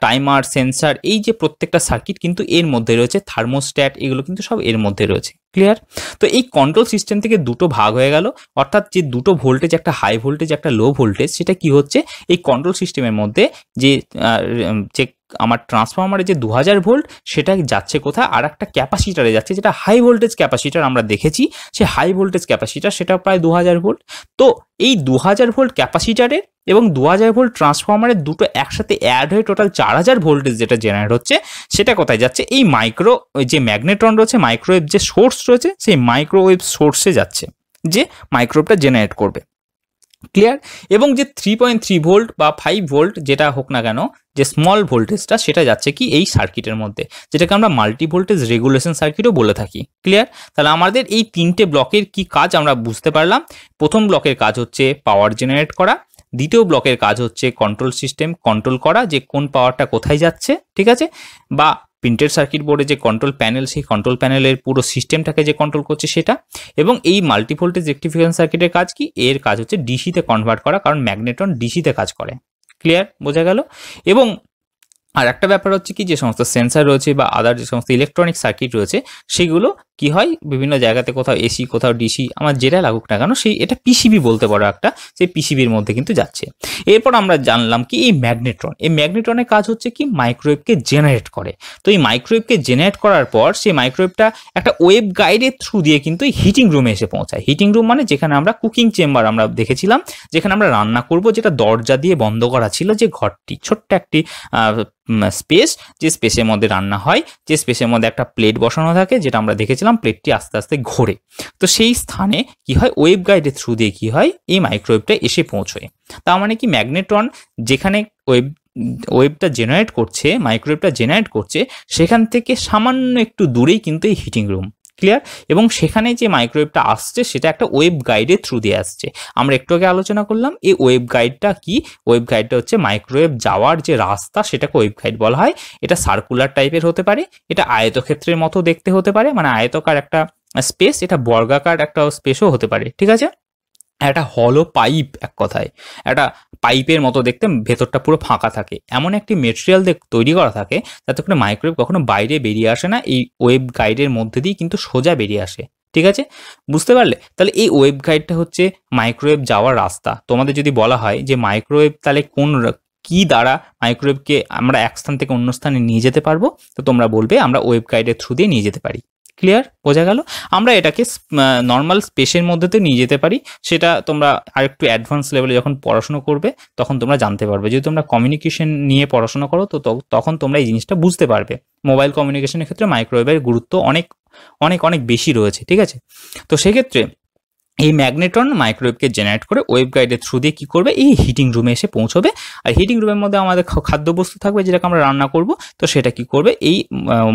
টাইমার সেন্সার এই যে প্রত্যেকটা সার্কিট কিন্তু এর মধ্যে রয়েছে থার্মোস্ট্যাট এগুলো কিন্তু সব এর মধ্যে রয়েছে ক্লিয়ার তো এই কন্ট্রোল সিস্টেম থেকে দুটো ভাগ হয়ে গেল অর্থাৎ যে দুটো ভোল্টেজ একটা হাই ভোল্টেজ একটা লো ভোল্টেজ সেটা কি হচ্ছে এই কন্ট্রোল সিস্টেমের মধ্যে যে যে আমার ট্রান্সফরমারে যে দু ভোল্ট সেটা যাচ্ছে কোথায় আর একটা ক্যাপাসিটারে যাচ্ছে যেটা হাই ভোল্টেজ ক্যাপাসিটার আমরা দেখেছি সে হাই ভোল্টেজ ক্যাপাসিটার সেটা প্রায় দু ভোল্ট তো এই দু ভোল্ট ক্যাপাসিটারের এবং দু ভোল্ট ট্রান্সফরমারের দুটো একসাথে অ্যাড হয়ে টোটাল চার হাজার ভোল্টেজ যেটা জেনারেট হচ্ছে সেটা কোথায় যাচ্ছে এই মাইক্রো যে ম্যাগনেট্রন রয়েছে মাইক্রোওয়েভ যে সোর্স রয়েছে সেই মাইক্রোওয়েভ সোর্সে যাচ্ছে যে মাইক্রোওয়েভটা জেনারেট করবে ক্লিয়ার এবং যে থ্রি পয়েন্ট থ্রি ভোল্ট বা ফাইভ ভোল্ট যেটা হোক না কেন যে স্মল ভোল্টেজটা সেটা যাচ্ছে কি এই সার্কিটের মধ্যে যেটাকে আমরা মাল্টি ভোল্টেজ রেগুলেশন সার্কিটও বলে থাকি ক্লিয়ার তাহলে আমাদের এই তিনটে ব্লকের কি কাজ আমরা বুঝতে পারলাম প্রথম ব্লকের কাজ হচ্ছে পাওয়ার জেনারেট করা দ্বিতীয় ব্লকের কাজ হচ্ছে কন্ট্রোল সিস্টেম কন্ট্রোল করা যে কোন পাওয়ারটা কোথায় যাচ্ছে ঠিক আছে বা প্রিন্টেড সার্কিট বোর্ডে যে কন্ট্রোল প্যানেল সেই কন্ট্রোল প্যানেলের পুরো সিস্টেমটাকে যে কন্ট্রোল করছে সেটা এবং এই মাল্টিভোল্টেজ রেক্টিফিকেশন সার্কিটের কাজ কি এর কাজ হচ্ছে ডিসিতে কনভার্ট করা কারণ ম্যাগনেটন ডিসিতে কাজ করে ক্লিয়ার বোঝা গেল এবং আর একটা ব্যাপার হচ্ছে কি যে সমস্ত সেন্সার রয়েছে বা আদার যে সমস্ত ইলেকট্রনিক সার্কিট রয়েছে সেগুলো কি হয় বিভিন্ন জায়গাতে কোথাও এসি কোথাও ডিসি আমার যেটা লাগুক না কেন সেই এটা পিসিবি বলতে পারো একটা সেই পিসিবির মধ্যে কিন্তু যাচ্ছে এরপর আমরা জানলাম কি এই ম্যাগনেট্রন এই ম্যাগনেট্রনের কাজ হচ্ছে কি মাইক্রোওয়েভকে জেনারেট করে তো এই মাইক্রোওয়েভকে জেনারেট করার পর সেই মাইক্রোওয়েভটা একটা ওয়েব গাইডের থ্রু দিয়ে কিন্তু এই হিটিং রুমে এসে পৌঁছায় হিটিং রুম মানে যেখানে আমরা কুকিং চেম্বার আমরা দেখেছিলাম যেখানে আমরা রান্না করব যেটা দরজা দিয়ে বন্ধ করা ছিল যে ঘরটি ছোট্ট একটি স্পেস যে স্পেসের মধ্যে রান্না হয় যে স্পেসের মধ্যে একটা প্লেট বসানো থাকে যেটা আমরা দেখেছিলাম প্লেটটি আস্তে আস্তে ঘোরে তো সেই স্থানে কি হয় ওয়েব গাইডের থ্রু দিয়ে কী হয় এই মাইক্রোওয়েভটা এসে পৌঁছয় তার মানে কি ম্যাগনেট্রন যেখানে ওয়েব ওয়েবটা জেনারেট করছে মাইক্রোওয়েভটা জেনারেট করছে সেখান থেকে সামান্য একটু দূরেই কিন্তু এই হিটিং রুম ক্লিয়ার এবং সেখানে যে মাইক্রোওয়েভটা আসছে সেটা একটা ওয়েব গাইডের থ্রু দিয়ে আসছে আমরা একটু আগে আলোচনা করলাম এই ওয়েব গাইডটা কি ওয়েব গাইডটা হচ্ছে মাইক্রোওয়েভ যাওয়ার যে রাস্তা সেটাকে ওয়েব গাইড বলা হয় এটা সার্কুলার টাইপের হতে পারে এটা আয়তক্ষেত্রের মতো দেখতে হতে পারে মানে আয়তকার একটা স্পেস এটা বর্গাকার একটা স্পেসও হতে পারে ঠিক আছে একটা হলো পাইপ এক কথায় একটা পাইপের মতো দেখতে ভেতরটা পুরো ফাঁকা থাকে এমন একটি মেটেরিয়াল তৈরি করা থাকে যাতে করে মাইক্রোওয়েভ কখনো বাইরে বেরিয়ে আসে না এই ওয়েব গাইডের মধ্যে দিয়ে কিন্তু সোজা বেরিয়ে আসে ঠিক আছে বুঝতে পারলে তাহলে এই ওয়েব গাইডটা হচ্ছে মাইক্রোওয়েভ যাওয়ার রাস্তা তোমাদের যদি বলা হয় যে মাইক্রোওয়েভ তাহলে কোন কি দ্বারা মাইক্রোওয়েভকে আমরা এক স্থান থেকে অন্য স্থানে নিয়ে যেতে পারবো তো তোমরা বলবে আমরা ওয়েব গাইডের থ্রু দিয়ে নিয়ে যেতে পারি ক্লিয়ার বোঝা গেল আমরা এটাকে নর্মাল স্পেসের মধ্যেতে নিয়ে যেতে পারি সেটা তোমরা আরেকটু অ্যাডভান্স লেভেলে যখন পড়াশুনো করবে তখন তোমরা জানতে পারবে যদি তোমরা কমিউনিকেশন নিয়ে পড়াশোনা করো তো তখন তোমরা এই জিনিসটা বুঝতে পারবে মোবাইল কমিউনিকেশনের ক্ষেত্রে মাইক্রোওয়েভের গুরুত্ব অনেক অনেক অনেক বেশি রয়েছে ঠিক আছে তো সেক্ষেত্রে এই ম্যাগনেটন মাইক্রোওয়েভকে জেনারেট করে ওয়েভ থ্রু দিয়ে কী করবে এই হিটিং রুমে এসে পৌঁছবে আর হিটিং রুমের মধ্যে আমাদের খাদ্যবস্তু থাকবে যেটাকে আমরা রান্না করব তো সেটা কি করবে এই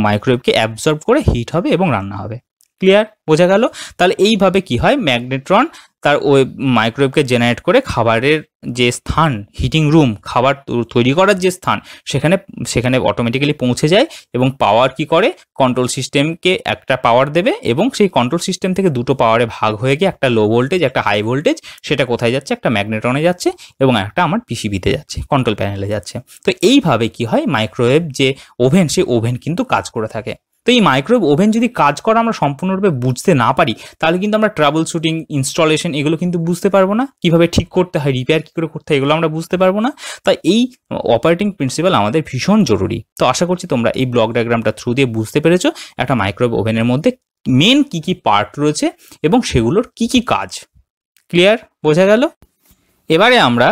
মাইক্রোওয়েভকে অ্যাবজর্ব করে হিট হবে এবং রান্না হবে ক্লিয়ার বোঝা গেল তাহলে এইভাবে কি হয় ম্যাগনেট্রন তার ওই মাইক্রোওয়েভকে জেনারেট করে খাবারের যে স্থান হিটিং রুম খাবার তৈরি করার যে স্থান সেখানে সেখানে অটোমেটিক্যালি পৌঁছে যায় এবং পাওয়ার কি করে কন্ট্রোল সিস্টেমকে একটা পাওয়ার দেবে এবং সেই কন্ট্রোল সিস্টেম থেকে দুটো পাওয়ারে ভাগ হয়ে গিয়ে একটা লো ভোল্টেজ একটা হাই ভোল্টেজ সেটা কোথায় যাচ্ছে একটা ম্যাগনেট্রনে যাচ্ছে এবং একটা আমার পিসিবিতে যাচ্ছে কন্ট্রোল প্যানেলে যাচ্ছে তো এইভাবে কি হয় মাইক্রোওয়েভ যে ওভেন সেই ওভেন কিন্তু কাজ করে থাকে তো এই মাইক্রোওয়েভ ওভেন যদি কাজ করা আমরা সম্পূর্ণরূপে বুঝতে না পারি তাহলে কিন্তু আমরা ট্রাভেল শুটিং ইনস্টলেশন এগুলো কিন্তু বুঝতে পারবো না কিভাবে ঠিক করতে হয় রিপেয়ার কী করে করতে হয় এগুলো আমরা বুঝতে পারবো না তাই এই অপারেটিং প্রিন্সিপাল আমাদের ভীষণ জরুরি তো আশা করছি তোমরা এই ব্লক ডায়াগ্রামটা থ্রু দিয়ে বুঝতে পেরেছো একটা মাইক্রোওয়েভ ওভেনের মধ্যে মেন কি কি পার্ট রয়েছে এবং সেগুলোর কি কি কাজ ক্লিয়ার বোঝা গেল এবারে আমরা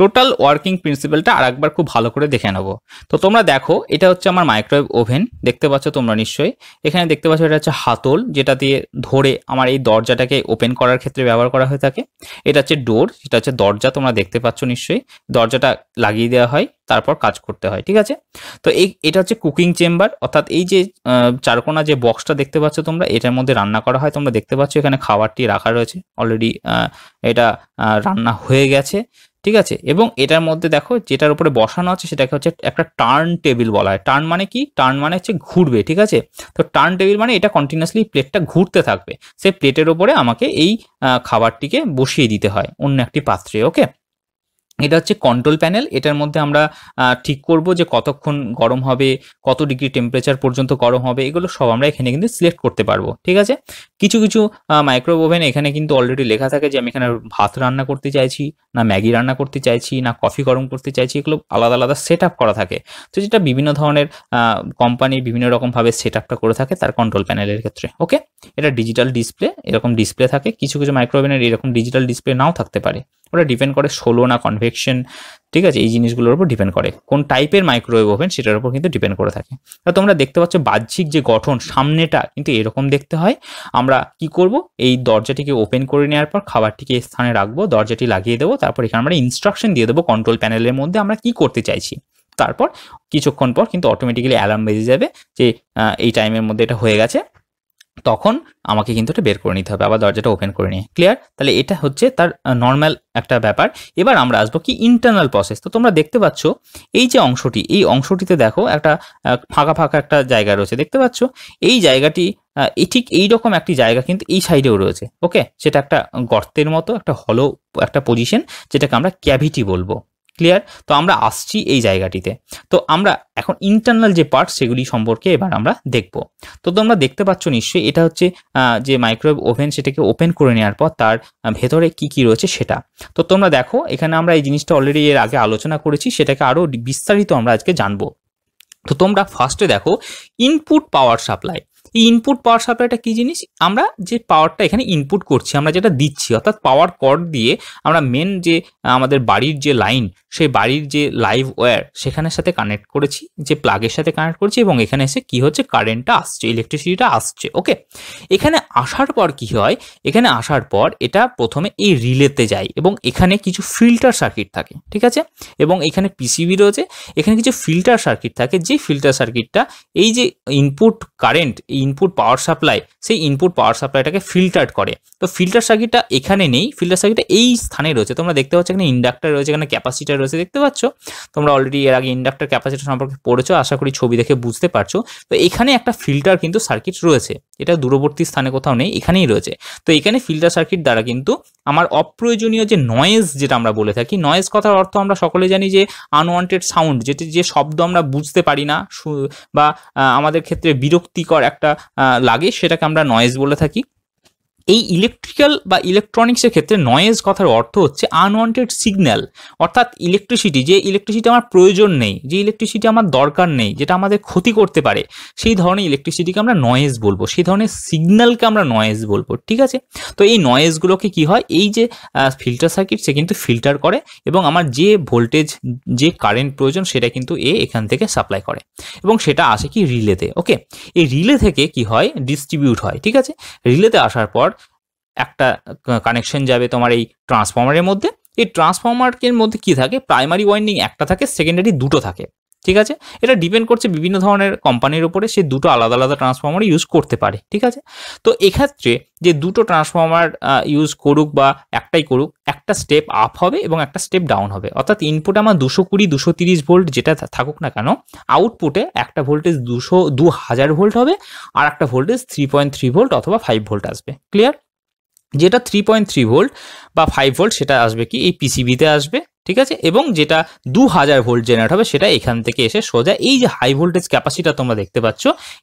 টোটাল ওয়ার্কিং প্রিন্সিপালটা আর একবার খুব ভালো করে দেখে নেবো তো তোমরা দেখো এটা হচ্ছে আমার মাইক্রোওয়েভ ওভেন দেখতে পাচ্ছ তোমরা নিশ্চয়ই এখানে দেখতে পাচ্ছ এটা হচ্ছে হাতল যেটা দিয়ে ধরে আমার এই দরজাটাকে ওপেন করার ক্ষেত্রে ব্যবহার করা হয়ে থাকে এটা হচ্ছে ডোর যেটা হচ্ছে দরজা তোমরা দেখতে পাচ্ছ নিশ্চয়ই দরজাটা লাগিয়ে দেওয়া হয় তারপর কাজ করতে হয় ঠিক আছে তো এই এটা হচ্ছে কুকিং চেম্বার অর্থাৎ এই যে চারকোনা যে বক্সটা দেখতে পাচ্ছ তোমরা এটার মধ্যে রান্না করা হয় তোমরা দেখতে পাচ্ছ এখানে খাবারটি রাখা রয়েছে অলরেডি এটা রান্না হয়ে গেছে ঠিক আছে এবং এটার মধ্যে দেখো যেটার উপরে বসানো আছে সেটাকে হচ্ছে একটা টার্ন টেবিল বলা হয় টার্ন মানে কি টার্ন মানে হচ্ছে ঘুরবে ঠিক আছে তো টার্ন টেবিল মানে এটা কন্টিনিউসলি প্লেটটা ঘুরতে থাকবে সেই প্লেটের ওপরে আমাকে এই খাবারটিকে বসিয়ে দিতে হয় অন্য একটি পাত্রে ওকে এটা হচ্ছে কন্ট্রোল প্যানেল এটার মধ্যে আমরা ঠিক করব যে কতক্ষণ গরম হবে কত ডিগ্রি টেম্পারেচার পর্যন্ত গরম হবে এগুলো সব আমরা এখানে কিন্তু সিলেক্ট করতে পারবো ঠিক আছে কিছু কিছু মাইক্রো ওভেন এখানে কিন্তু অলরেডি লেখা থাকে যে আমি এখানে ভাত রান্না করতে চাইছি না ম্যাগি রান্না করতে চাইছি না কফি গরম করতে চাইছি এগুলো আলাদা আলাদা সেট করা থাকে তো যেটা বিভিন্ন ধরনের কোম্পানি বিভিন্ন রকমভাবে সেট আপটা করে থাকে তার কন্ট্রোল প্যানেলের ক্ষেত্রে ওকে এটা ডিজিটাল ডিসপ্লে এরকম ডিসপ্লে থাকে কিছু কিছু মাইক্রোওভেনের এরকম ডিজিটাল ডিসপ্লে নাও থাকতে পারে ওটা ডিপেন্ড করে ষোলো না কনভে কনভেকশন ঠিক আছে এই জিনিসগুলোর উপর ডিপেন্ড করে কোন টাইপের মাইক্রোওয়েভ ওভেন সেটার উপর কিন্তু ডিপেন্ড করে থাকে তা তোমরা দেখতে পাচ্ছ বাহ্যিক যে গঠন সামনেটা কিন্তু এরকম দেখতে হয় আমরা কি করব এই দরজাটিকে ওপেন করে নেওয়ার পর খাবারটিকে স্থানে রাখবো দরজাটি লাগিয়ে দেবো তারপর এখানে আমরা ইনস্ট্রাকশন দিয়ে দেবো কন্ট্রোল প্যানেলের মধ্যে আমরা কি করতে চাইছি তারপর কিছুক্ষণ পর কিন্তু অটোমেটিক্যালি অ্যালার্ম বেজে যাবে যে এই টাইমের মধ্যে এটা হয়ে গেছে তখন আমাকে কিন্তু এটা বের করে নিতে হবে আবার দরজাটা ওপেন করে নিয়ে ক্লিয়ার তাহলে এটা হচ্ছে তার নর্মাল একটা ব্যাপার এবার আমরা আসবো কি ইন্টারনাল প্রসেস তো তোমরা দেখতে পাচ্ছ এই যে অংশটি এই অংশটিতে দেখো একটা ফাঁকা ফাঁকা একটা জায়গা রয়েছে দেখতে পাচ্ছ এই জায়গাটি এই ঠিক এইরকম একটি জায়গা কিন্তু এই সাইডেও রয়েছে ওকে সেটা একটা গর্তের মতো একটা হলো একটা পজিশন যেটাকে আমরা ক্যাভিটি বলবো ক্লিয়ার তো আমরা আসছি এই জায়গাটিতে তো আমরা এখন ইন্টারনাল যে পার্ট সেগুলি সম্পর্কে এবার আমরা দেখব তো তোমরা দেখতে পাচ্ছ নিশ্চয়ই এটা হচ্ছে যে মাইক্রোওয়েভ ওভেন সেটাকে ওপেন করে নেওয়ার পর তার ভেতরে কি কি রয়েছে সেটা তো তোমরা দেখো এখানে আমরা এই জিনিসটা অলরেডি এর আগে আলোচনা করেছি সেটাকে আরও বিস্তারিত আমরা আজকে জানবো তো তোমরা ফার্স্টে দেখো ইনপুট পাওয়ার সাপ্লাই এই ইনপুট পাওয়ার সাপ্লাইটা কী জিনিস আমরা যে পাওয়ারটা এখানে ইনপুট করছি আমরা যেটা দিচ্ছি অর্থাৎ পাওয়ার কর্ড দিয়ে আমরা মেন যে আমাদের বাড়ির যে লাইন সেই বাড়ির যে লাইভ ওয়্যার সেখানের সাথে কানেক্ট করেছি যে প্লাগের সাথে কানেক্ট করেছি এবং এখানে এসে কি হচ্ছে কারেন্টটা আসছে ইলেকট্রিসিটিটা আসছে ওকে এখানে আসার পর কি হয় এখানে আসার পর এটা প্রথমে এই রিলেতে যায় এবং এখানে কিছু ফিল্টার সার্কিট থাকে ঠিক আছে এবং এখানে পিসিবি রয়েছে এখানে কিছু ফিল্টার সার্কিট থাকে যে ফিল্টার সার্কিটটা এই যে ইনপুট কারেন্ট এই ইনপুট পাওয়ার সাপ্লাই সেই ইনপুট পাওয়ার সাপ্লাইটাকে ফিল্টার করে তো ফিল্টার সার্কিটটা এখানে নেই ফিল্টার সার্কিটটা এই স্থানে রয়েছে তোমরা দেখতে পাচ্ছ এখানে ইন্ডাক্টার রয়েছে এখানে ক্যাপাসিটার রয়েছে দেখতে পাচ্ছ তোমরা অলরেডি এর আগে ইন্ডাক্টার ক্যাপাসিটার সম্পর্কে পড়েছো আশা করি ছবি দেখে বুঝতে পারছো তো এখানে একটা ফিল্টার কিন্তু সার্কিট রয়েছে এটা দূরবর্তী স্থানে কোথাও নেই এখানেই রয়েছে তো এখানে ফিল্টার সার্কিট দ্বারা কিন্তু আমার অপ্রয়োজনীয় যে নয়েজ যেটা আমরা বলে থাকি নয়েজ কথার অর্থ আমরা সকলে জানি যে আনওয়ান্টেড সাউন্ড যেটি যে শব্দ আমরা বুঝতে পারি না বা আমাদের ক্ষেত্রে বিরক্তিকর একটা লাগে সেটাকে আমরা নয়েজ বলে থাকি এই ইলেকট্রিক্যাল বা ইলেকট্রনিক্সের ক্ষেত্রে নয়েজ কথার অর্থ হচ্ছে আনওয়ান্টেড সিগন্যাল অর্থাৎ ইলেকট্রিসিটি যে ইলেকট্রিসিটি আমার প্রয়োজন নেই যে ইলেকট্রিসিটি আমার দরকার নেই যেটা আমাদের ক্ষতি করতে পারে সেই ধরনের ইলেকট্রিসিটিকে আমরা নয়েজ বলবো সেই ধরনের সিগন্যালকে আমরা নয়েজ বলবো ঠিক আছে তো এই নয়েজগুলোকে কি হয় এই যে ফিল্টার সার্কিট সে কিন্তু ফিল্টার করে এবং আমার যে ভোল্টেজ যে কারেন্ট প্রয়োজন সেটা কিন্তু এ এখান থেকে সাপ্লাই করে এবং সেটা আসে কি রিলেতে ওকে এই রিলে থেকে কি হয় ডিস্ট্রিবিউট হয় ঠিক আছে রিলেতে আসার পর একটা কানেকশন যাবে তোমার এই ট্রান্সফর্মারের মধ্যে এই ট্রান্সফর্মারের মধ্যে কি থাকে প্রাইমারি ওয়াইন্ডিং একটা থাকে সেকেন্ডারি দুটো থাকে ঠিক আছে এটা ডিপেন্ড করছে বিভিন্ন ধরনের কোম্পানির উপরে সে দুটো আলাদা আলাদা ট্রান্সফর্মার ইউজ করতে পারে ঠিক আছে তো এক্ষেত্রে যে দুটো ট্রান্সফর্মার ইউজ করুক বা একটাই করুক একটা স্টেপ আপ হবে এবং একটা স্টেপ ডাউন হবে অর্থাৎ ইনপুট আমার দুশো কুড়ি দুশো তিরিশ ভোল্ট যেটা থাকুক না কেন আউটপুটে একটা ভোল্টেজ দুশো দু হাজার ভোল্ট হবে আর একটা voltage three point three volt অথবা ফাইভ ভোল্ট আসবে ক্লিয়ার যেটা থ্রি পয়েন্ট থ্রি ভোল্ট বা ফাইভ ভোল্ট সেটা আসবে কি এই পিসিবিতে আসবে ঠিক আছে এবং যেটা দু হাজার ভোল্ট জেনারেট হবে সেটা এখান থেকে এসে সোজা এই যে হাই ভোল্টেজ ক্যাপাসিটার তোমরা দেখতে পাচ্ছ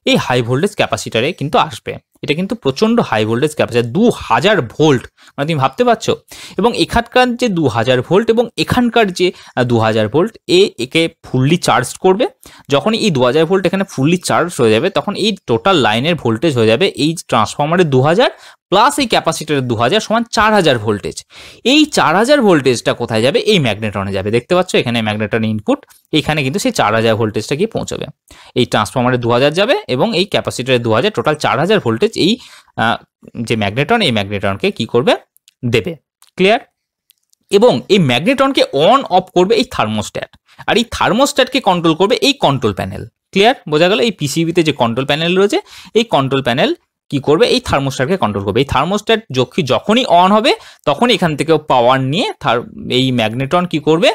এই হাই ভোল্টেজ ক্যাপাসিটারে কিন্তু আসবে এটা কিন্তু প্রচণ্ড হাই ভোল্টেজ ক্যাপাসিটার দু হাজার ভোল্ট মানে তুমি ভাবতে পারছো এবং এখানকার যে দু হাজার ভোল্ট এবং এখানকার যে দু হাজার ভোল্ট এ একে ফুললি চার্জ করবে যখন এই দু হাজার ভোল্ট এখানে ফুললি চার্জ হয়ে যাবে তখন এই টোটাল লাইনের ভোল্টেজ হয়ে যাবে এই ট্রান্সফর্মারের দু হাজার প্লাস এই ক্যাপাসিটারের দু হাজার সমান চার হাজার ভোল্টেজ এই চার হাজার ভোল্টেজটা কোথায় যাবে এই ম্যাগনেটনে যাবে দেখতে পাচ্ছ এখানে ম্যাগনেটন ইনপুট এখানে কিন্তু সেই চার হাজার ভোল্টেজটা গিয়ে পৌঁছবে এই ট্রান্সফর্মারে দু হাজার যাবে এবং এই ক্যাপাসিটারে দু হাজার টোটাল চার হাজার ভোল্টেজ এই যে ম্যাগনেটন এই ম্যাগনেটনকে কি করবে দেবে ক্লিয়ার এবং এই ম্যাগনেটনকে অন অফ করবে এই থার্মোস্ট্যাট আর এই থার্মোস্ট্যাটকে কন্ট্রোল করবে এই কন্ট্রোল প্যানেল ক্লিয়ার বোঝা গেল এই পিসিবিতে যে কন্ট্রোল প্যানেল রয়েছে এই কন্ট্রোল প্যানেল কি করবে এই থার্মোস্ট্যাটকে কন্ট্রোল করবে এই থার্মোস্ট্যাট যক্ষী যখনই অন হবে তখন এখান থেকেও পাওয়ার নিয়ে থার এই ম্যাগনেটন কি করবে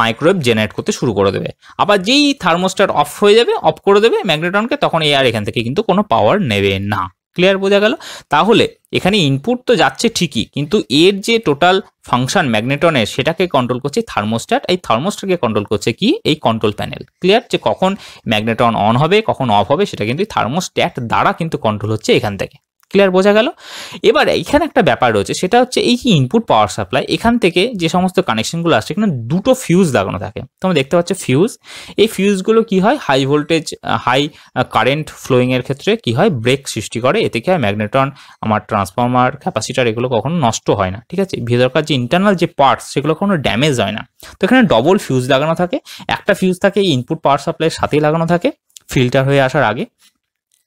মাইক্রোওয়েভ জেনারেট করতে শুরু করে দেবে আবার যেই থার্মোস্ট্যাট অফ হয়ে যাবে অফ করে দেবে ম্যাগনেটনকে তখন এ আর এখান থেকে কিন্তু কোনো পাওয়ার নেবে না ক্লিয়ার বোঝা গেল তাহলে এখানে ইনপুট তো যাচ্ছে ঠিকই কিন্তু এর যে টোটাল ফাংশন ম্যাগনেটনের সেটাকে কন্ট্রোল করছে থার্মোস্ট্যাট এই থার্মোস্ট্যাটকে কন্ট্রোল করছে কি এই কন্ট্রোল প্যানেল ক্লিয়ার যে কখন ম্যাগনেটন অন হবে কখন অফ হবে সেটা কিন্তু থার্মোস্ট্যাট দ্বারা কিন্তু কন্ট্রোল হচ্ছে এখান থেকে ক্লিয়ার বোঝা গেল এবার এখানে একটা ব্যাপার রয়েছে সেটা হচ্ছে এই কি ইনপুট পাওয়ার সাপ্লাই এখান থেকে যে সমস্ত কানেকশনগুলো আসছে এখানে দুটো ফিউজ লাগানো থাকে তোমরা দেখতে পাচ্ছ ফিউজ এই ফিউজগুলো কি হয় হাই ভোল্টেজ হাই কারেন্ট ফ্লোয়িংয়ের ক্ষেত্রে কি হয় ব্রেক সৃষ্টি করে এতে কি হয় ম্যাগনেটন আমার ট্রান্সফর্মার ক্যাপাসিটার এগুলো কখনো নষ্ট হয় না ঠিক আছে ভেতরকার যে ইন্টারনাল যে পার্টস সেগুলো কখনো ড্যামেজ হয় না তো এখানে ডবল ফিউজ লাগানো থাকে একটা ফিউজ থাকে ইনপুট পাওয়ার সাপ্লাইয়ের সাথেই লাগানো থাকে ফিল্টার হয়ে আসার আগে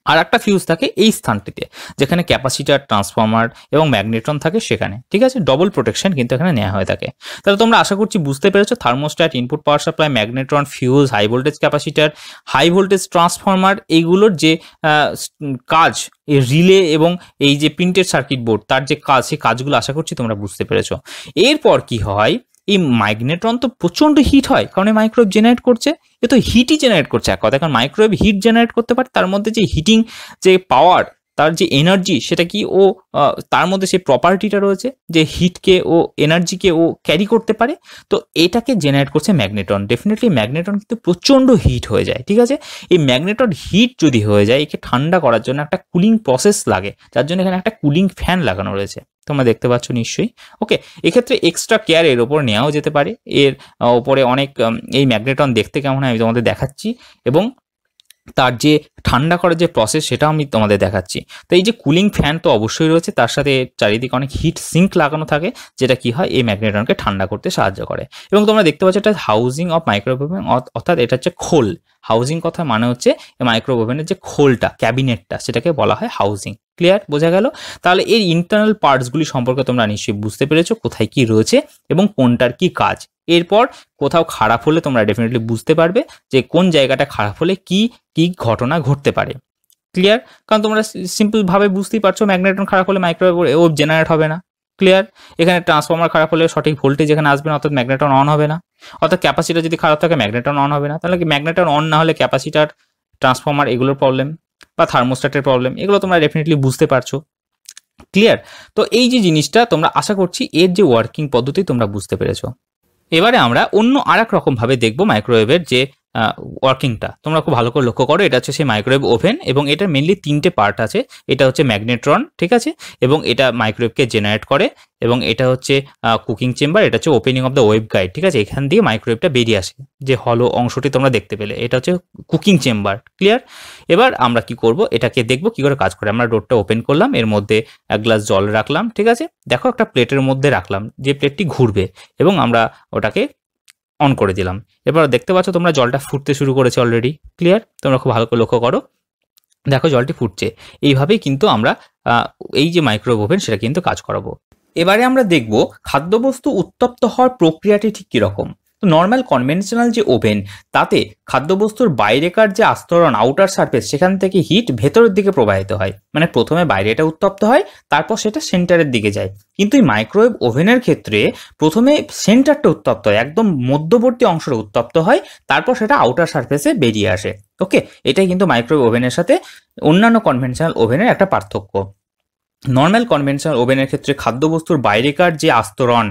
আর একটা ফিউজ থাকে এই স্থানটিতে যেখানে ক্যাপাসিটার ট্রান্সফর্মার এবং ম্যাগনেট্রন থাকে সেখানে ঠিক আছে ডবল প্রোটেকশন কিন্তু এখানে নেওয়া হয়ে থাকে তাহলে তোমরা আশা করছি বুঝতে পেরেছো thermostat input power supply magnetron fuse high voltage capacitor high voltage transformer এইগুলোর যে কাজ রিলে এবং এই যে প্রিন্টেড সার্কিট বোর্ড তার যে কাজ সেই কাজগুলো আশা করছি তোমরা বুঝতে পেরেছো এরপর কি হয় এই ম্যাগনেট্রন তো প্রচণ্ড হিট হয় কারণ এই মাইক্রোওয়েভ জেনারেট করছে এ তো হিটই জেনারেট করছে এক কথা কারণ মাইক্রোওয়েভ হিট জেনারেট করতে পারে তার মধ্যে যে হিটিং যে পাওয়ার তার যে এনার্জি সেটা কি ও তার মধ্যে সেই প্রপার্টিটা রয়েছে যে হিটকে ও এনার্জিকে ও ক্যারি করতে পারে তো এটাকে জেনারেট করছে ম্যাগনেটন ডেফিনেটলি ম্যাগনেটন কিন্তু প্রচণ্ড হিট হয়ে যায় ঠিক আছে এই ম্যাগনেটন হিট যদি হয়ে যায় একে ঠান্ডা করার জন্য একটা কুলিং প্রসেস লাগে যার জন্য এখানে একটা কুলিং ফ্যান লাগানো রয়েছে তোমরা দেখতে পাচ্ছ নিশ্চয়ই ওকে এক্ষেত্রে এক্সট্রা কেয়ার এর ওপর নেওয়াও যেতে পারে এর ওপরে অনেক এই ম্যাগনেটন দেখতে কেমন হয় আমি তোমাদের দেখাচ্ছি এবং তার যে ঠান্ডা করার যে প্রসেস সেটাও আমি তোমাদের দেখাচ্ছি তো এই যে কুলিং ফ্যান তো অবশ্যই রয়েছে তার সাথে চারিদিকে অনেক হিট সিঙ্ক লাগানো থাকে যেটা কি হয় এই ম্যাগনেটনকে ঠান্ডা করতে সাহায্য করে এবং তোমরা দেখতে পাচ্ছ এটা হাউজিং অফ মাইক্রোওয়েভ অর্থাৎ এটা হচ্ছে খোল হাউজিং কথা মানে হচ্ছে মাইক্রোওয়েভ ওভেনের যে খোলটা ক্যাবিনেটটা সেটাকে বলা হয় হাউজিং ক্লিয়ার বোঝা গেল তাহলে এর ইন্টারনাল পার্টসগুলি সম্পর্কে তোমরা নিশ্চয়ই বুঝতে পেরেছো কোথায় কি রয়েছে এবং কোনটার কি কাজ এরপর কোথাও খারাপ হলে তোমরা ডেফিনেটলি বুঝতে পারবে যে কোন জায়গাটা খারাপ হলে কি কি ঘটনা ঘটতে পারে ক্লিয়ার কারণ তোমরা সিম্পলভাবে বুঝতেই পারছো ম্যাগনেটন খারাপ হলে মাইক্রোওয়েভ ওয়েভ জেনারেট হবে না ক্লিয়ার এখানে ট্রান্সফর্মার খারাপ হলে সঠিক ভোল্টেজ এখানে আসবে না অর্থাৎ ম্যাগনেটন অন হবে না অর্থাৎ ক্যাপাসিটার যদি খারাপ থাকে ম্যাগনেটন অন হবে না তাহলে কি ম্যাগনেটন অন না হলে ক্যাপাসিটার ট্রান্সফর্মার এগুলোর প্রবলেম বা থার্মোস্ট্যাটের প্রবলেম এগুলো তোমরা ডেফিনেটলি বুঝতে পারছো ক্লিয়ার তো এই যে জিনিসটা তোমরা আশা করছি এর যে ওয়ার্কিং পদ্ধতি তোমরা বুঝতে পেরেছো এবারে আমরা অন্য আর এক রকমভাবে দেখবো মাইক্রোওয়েভের যে ওয়ার্কিংটা তোমরা খুব ভালো করে লক্ষ্য করো এটা হচ্ছে সেই মাইক্রোওয়েভ ওভেন এবং এটা মেনলি তিনটে পার্ট আছে এটা হচ্ছে ম্যাগনেট্রন ঠিক আছে এবং এটা মাইক্রোওয়েভকে জেনারেট করে এবং এটা হচ্ছে কুকিং চেম্বার এটা হচ্ছে opening of the wave guide ঠিক আছে এখান দিয়ে মাইক্রোওয়েভটা বেরিয়ে আসে যে হলো অংশটি তোমরা দেখতে পেলে এটা হচ্ছে কুকিং চেম্বার ক্লিয়ার এবার আমরা কি করব এটাকে দেখব কি করে কাজ করে আমরা ডোরটা ওপেন করলাম এর মধ্যে এক গ্লাস জল রাখলাম ঠিক আছে দেখো একটা প্লেটের মধ্যে রাখলাম যে প্লেটটি ঘুরবে এবং আমরা ওটাকে অন করে দিলাম এবার দেখতে পাচ্ছ তোমরা জলটা ফুটতে শুরু করেছে অলরেডি ক্লিয়ার তোমরা খুব ভালো করে লক্ষ্য করো দেখো জলটি ফুটছে এইভাবেই কিন্তু আমরা এই যে মাইক্রোওয়েভ ওভেন সেটা কিন্তু কাজ করাবো এবারে আমরা দেখব খাদ্যবস্তু উত্তপ্ত হওয়ার প্রক্রিয়াটি ঠিক কীরকম তো নর্মাল কনভেনশনাল যে ওভেন তাতে খাদ্যবস্তুর বাইরেকার যে আস্তরণ আউটার সার্ফেস সেখান থেকে হিট ভেতরের দিকে প্রবাহিত হয় মানে প্রথমে বাইরেটা উত্তপ্ত হয় তারপর সেটা সেন্টারের দিকে যায় কিন্তু এই মাইক্রোওয়েভ ওভেনের ক্ষেত্রে প্রথমে সেন্টারটা উত্তপ্ত হয় একদম মধ্যবর্তী অংশটা উত্তপ্ত হয় তারপর সেটা আউটার সার্ফেসে বেরিয়ে আসে ওকে এটাই কিন্তু মাইক্রোওয়েভ ওভেনের সাথে অন্যান্য কনভেনশনাল ওভেনের একটা পার্থক্য নর্মাল কনভেনশনাল ওভেনের ক্ষেত্রে খাদ্যবস্তুর বাইরেকার যে আস্তরণ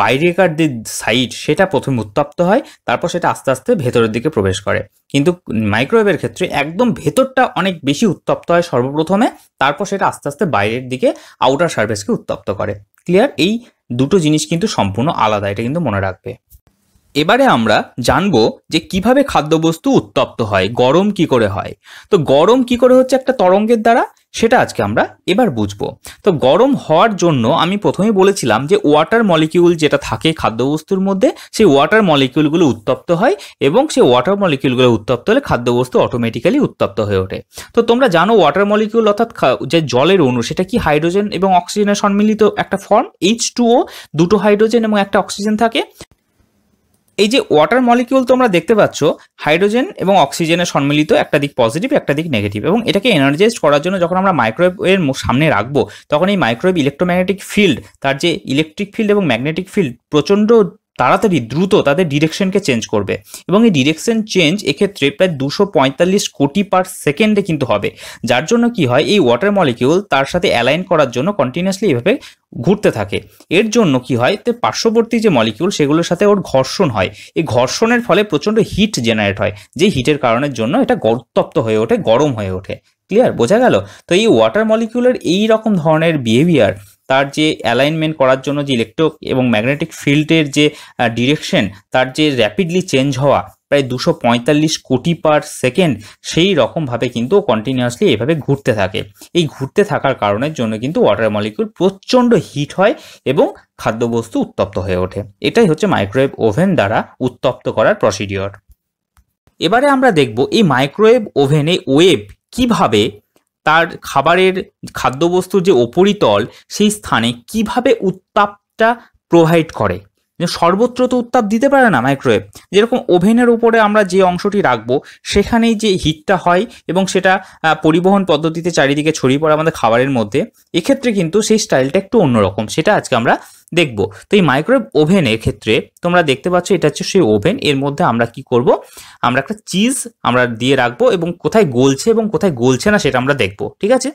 বাইরেকার যে সাইড সেটা প্রথমে উত্তপ্ত হয় তারপর সেটা আস্তে আস্তে ভেতরের দিকে প্রবেশ করে কিন্তু মাইক্রোওয়েভের ক্ষেত্রে একদম ভেতরটা অনেক বেশি উত্তপ্ত হয় সর্বপ্রথমে তারপর সেটা আস্তে আস্তে বাইরের দিকে আউটার সার্ভেসকে উত্তপ্ত করে ক্লিয়ার এই দুটো জিনিস কিন্তু সম্পূর্ণ আলাদা এটা কিন্তু মনে রাখবে এবারে আমরা জানব যে কিভাবে খাদ্যবস্তু উত্তপ্ত হয় গরম কি করে হয় তো গরম কি করে হচ্ছে একটা তরঙ্গের দ্বারা সেটা আজকে আমরা এবার বুঝবো তো গরম হওয়ার জন্য আমি প্রথমে বলেছিলাম যে ওয়াটার মলিকিউল যেটা থাকে খাদ্যবস্তুর মধ্যে সেই ওয়াটার মলিকিউলগুলো উত্তপ্ত হয় এবং সেই ওয়াটার মলিকিউলগুলো উত্তপ্ত হলে খাদ্যবস্তু অটোমেটিক্যালি উত্তপ্ত হয়ে ওঠে তো তোমরা জানো ওয়াটার মলিকিউল অর্থাৎ যে জলের অণু সেটা কি হাইড্রোজেন এবং অক্সিজেনের সম্মিলিত একটা ফর্ম এইচ টুও দুটো হাইড্রোজেন এবং একটা অক্সিজেন থাকে এই যে ওয়াটার মলিকিউল তোমরা দেখতে পাচ্ছ হাইড্রোজেন এবং অক্সিজেনের সম্মিলিত একটা দিক পজিটিভ একটা দিক নেগেটিভ এবং এটাকে এনার্জাইজ করার জন্য যখন আমরা মাইক্রোওয়েভের এর সামনে রাখবো তখন এই মাইক্রোওয়েভ ইলেকট্রোম্যাগনেটিক ফিল্ড তার যে ইলেকট্রিক ফিল্ড এবং ম্যাগনেটিক ফিল্ড প্রচণ্ড তাড়াতাড়ি দ্রুত তাদের ডিরেকশনকে চেঞ্জ করবে এবং এই ডিরেকশন চেঞ্জ এক্ষেত্রে প্রায় দুশো পঁয়তাল্লিশ কোটি পার সেকেন্ডে কিন্তু হবে যার জন্য কি হয় এই ওয়াটার মলিকিউল তার সাথে অ্যালাইন করার জন্য কন্টিনিউসলি এভাবে ঘুরতে থাকে এর জন্য কি হয় তো পার্শ্ববর্তী যে মলিকিউল সেগুলোর সাথে ওর ঘর্ষণ হয় এই ঘর্ষণের ফলে প্রচণ্ড হিট জেনারেট হয় যে হিটের কারণের জন্য এটা গরতপ্ত হয়ে ওঠে গরম হয়ে ওঠে ক্লিয়ার বোঝা গেল তো এই ওয়াটার মলিকিউলের এই রকম ধরনের বিহেভিয়ার তার যে অ্যালাইনমেন্ট করার জন্য যে ইলেকট্রিক এবং ম্যাগনেটিক ফিল্ডের যে ডিরেকশন তার যে র্যাপিডলি চেঞ্জ হওয়া প্রায় দুশো কোটি পার সেকেন্ড সেই রকমভাবে কিন্তু কন্টিনিউয়াসলি এভাবে ঘুরতে থাকে এই ঘুরতে থাকার কারণের জন্য কিন্তু ওয়াটার মলিকিউল প্রচণ্ড হিট হয় এবং খাদ্যবস্তু উত্তপ্ত হয়ে ওঠে এটাই হচ্ছে মাইক্রোওয়েভ ওভেন দ্বারা উত্তপ্ত করার প্রসিডিওর এবারে আমরা দেখব এই মাইক্রোওয়েভ ওভেনে ওয়েভ কিভাবে তার খাবারের খাদ্যবস্তুর যে ওপরিতল সেই স্থানে কিভাবে উত্তাপটা প্রোভাইড করে সর্বত্র তো উত্তাপ দিতে পারে না মাইক্রোওয়েভ যেরকম ওভেনের উপরে আমরা যে অংশটি রাখবো সেখানেই যে হিটটা হয় এবং সেটা পরিবহন পদ্ধতিতে চারিদিকে ছড়িয়ে পড়ে আমাদের খাবারের মধ্যে এক্ষেত্রে কিন্তু সেই স্টাইলটা একটু অন্যরকম সেটা আজকে আমরা দেখব তো এই মাইক্রোওয়েভ ওভেনের ক্ষেত্রে তোমরা দেখতে পাচ্ছ এটা হচ্ছে সেই ওভেন এর মধ্যে আমরা কি করব আমরা একটা চিজ আমরা দিয়ে রাখবো এবং কোথায় গলছে এবং কোথায় গলছে না সেটা আমরা দেখব ঠিক আছে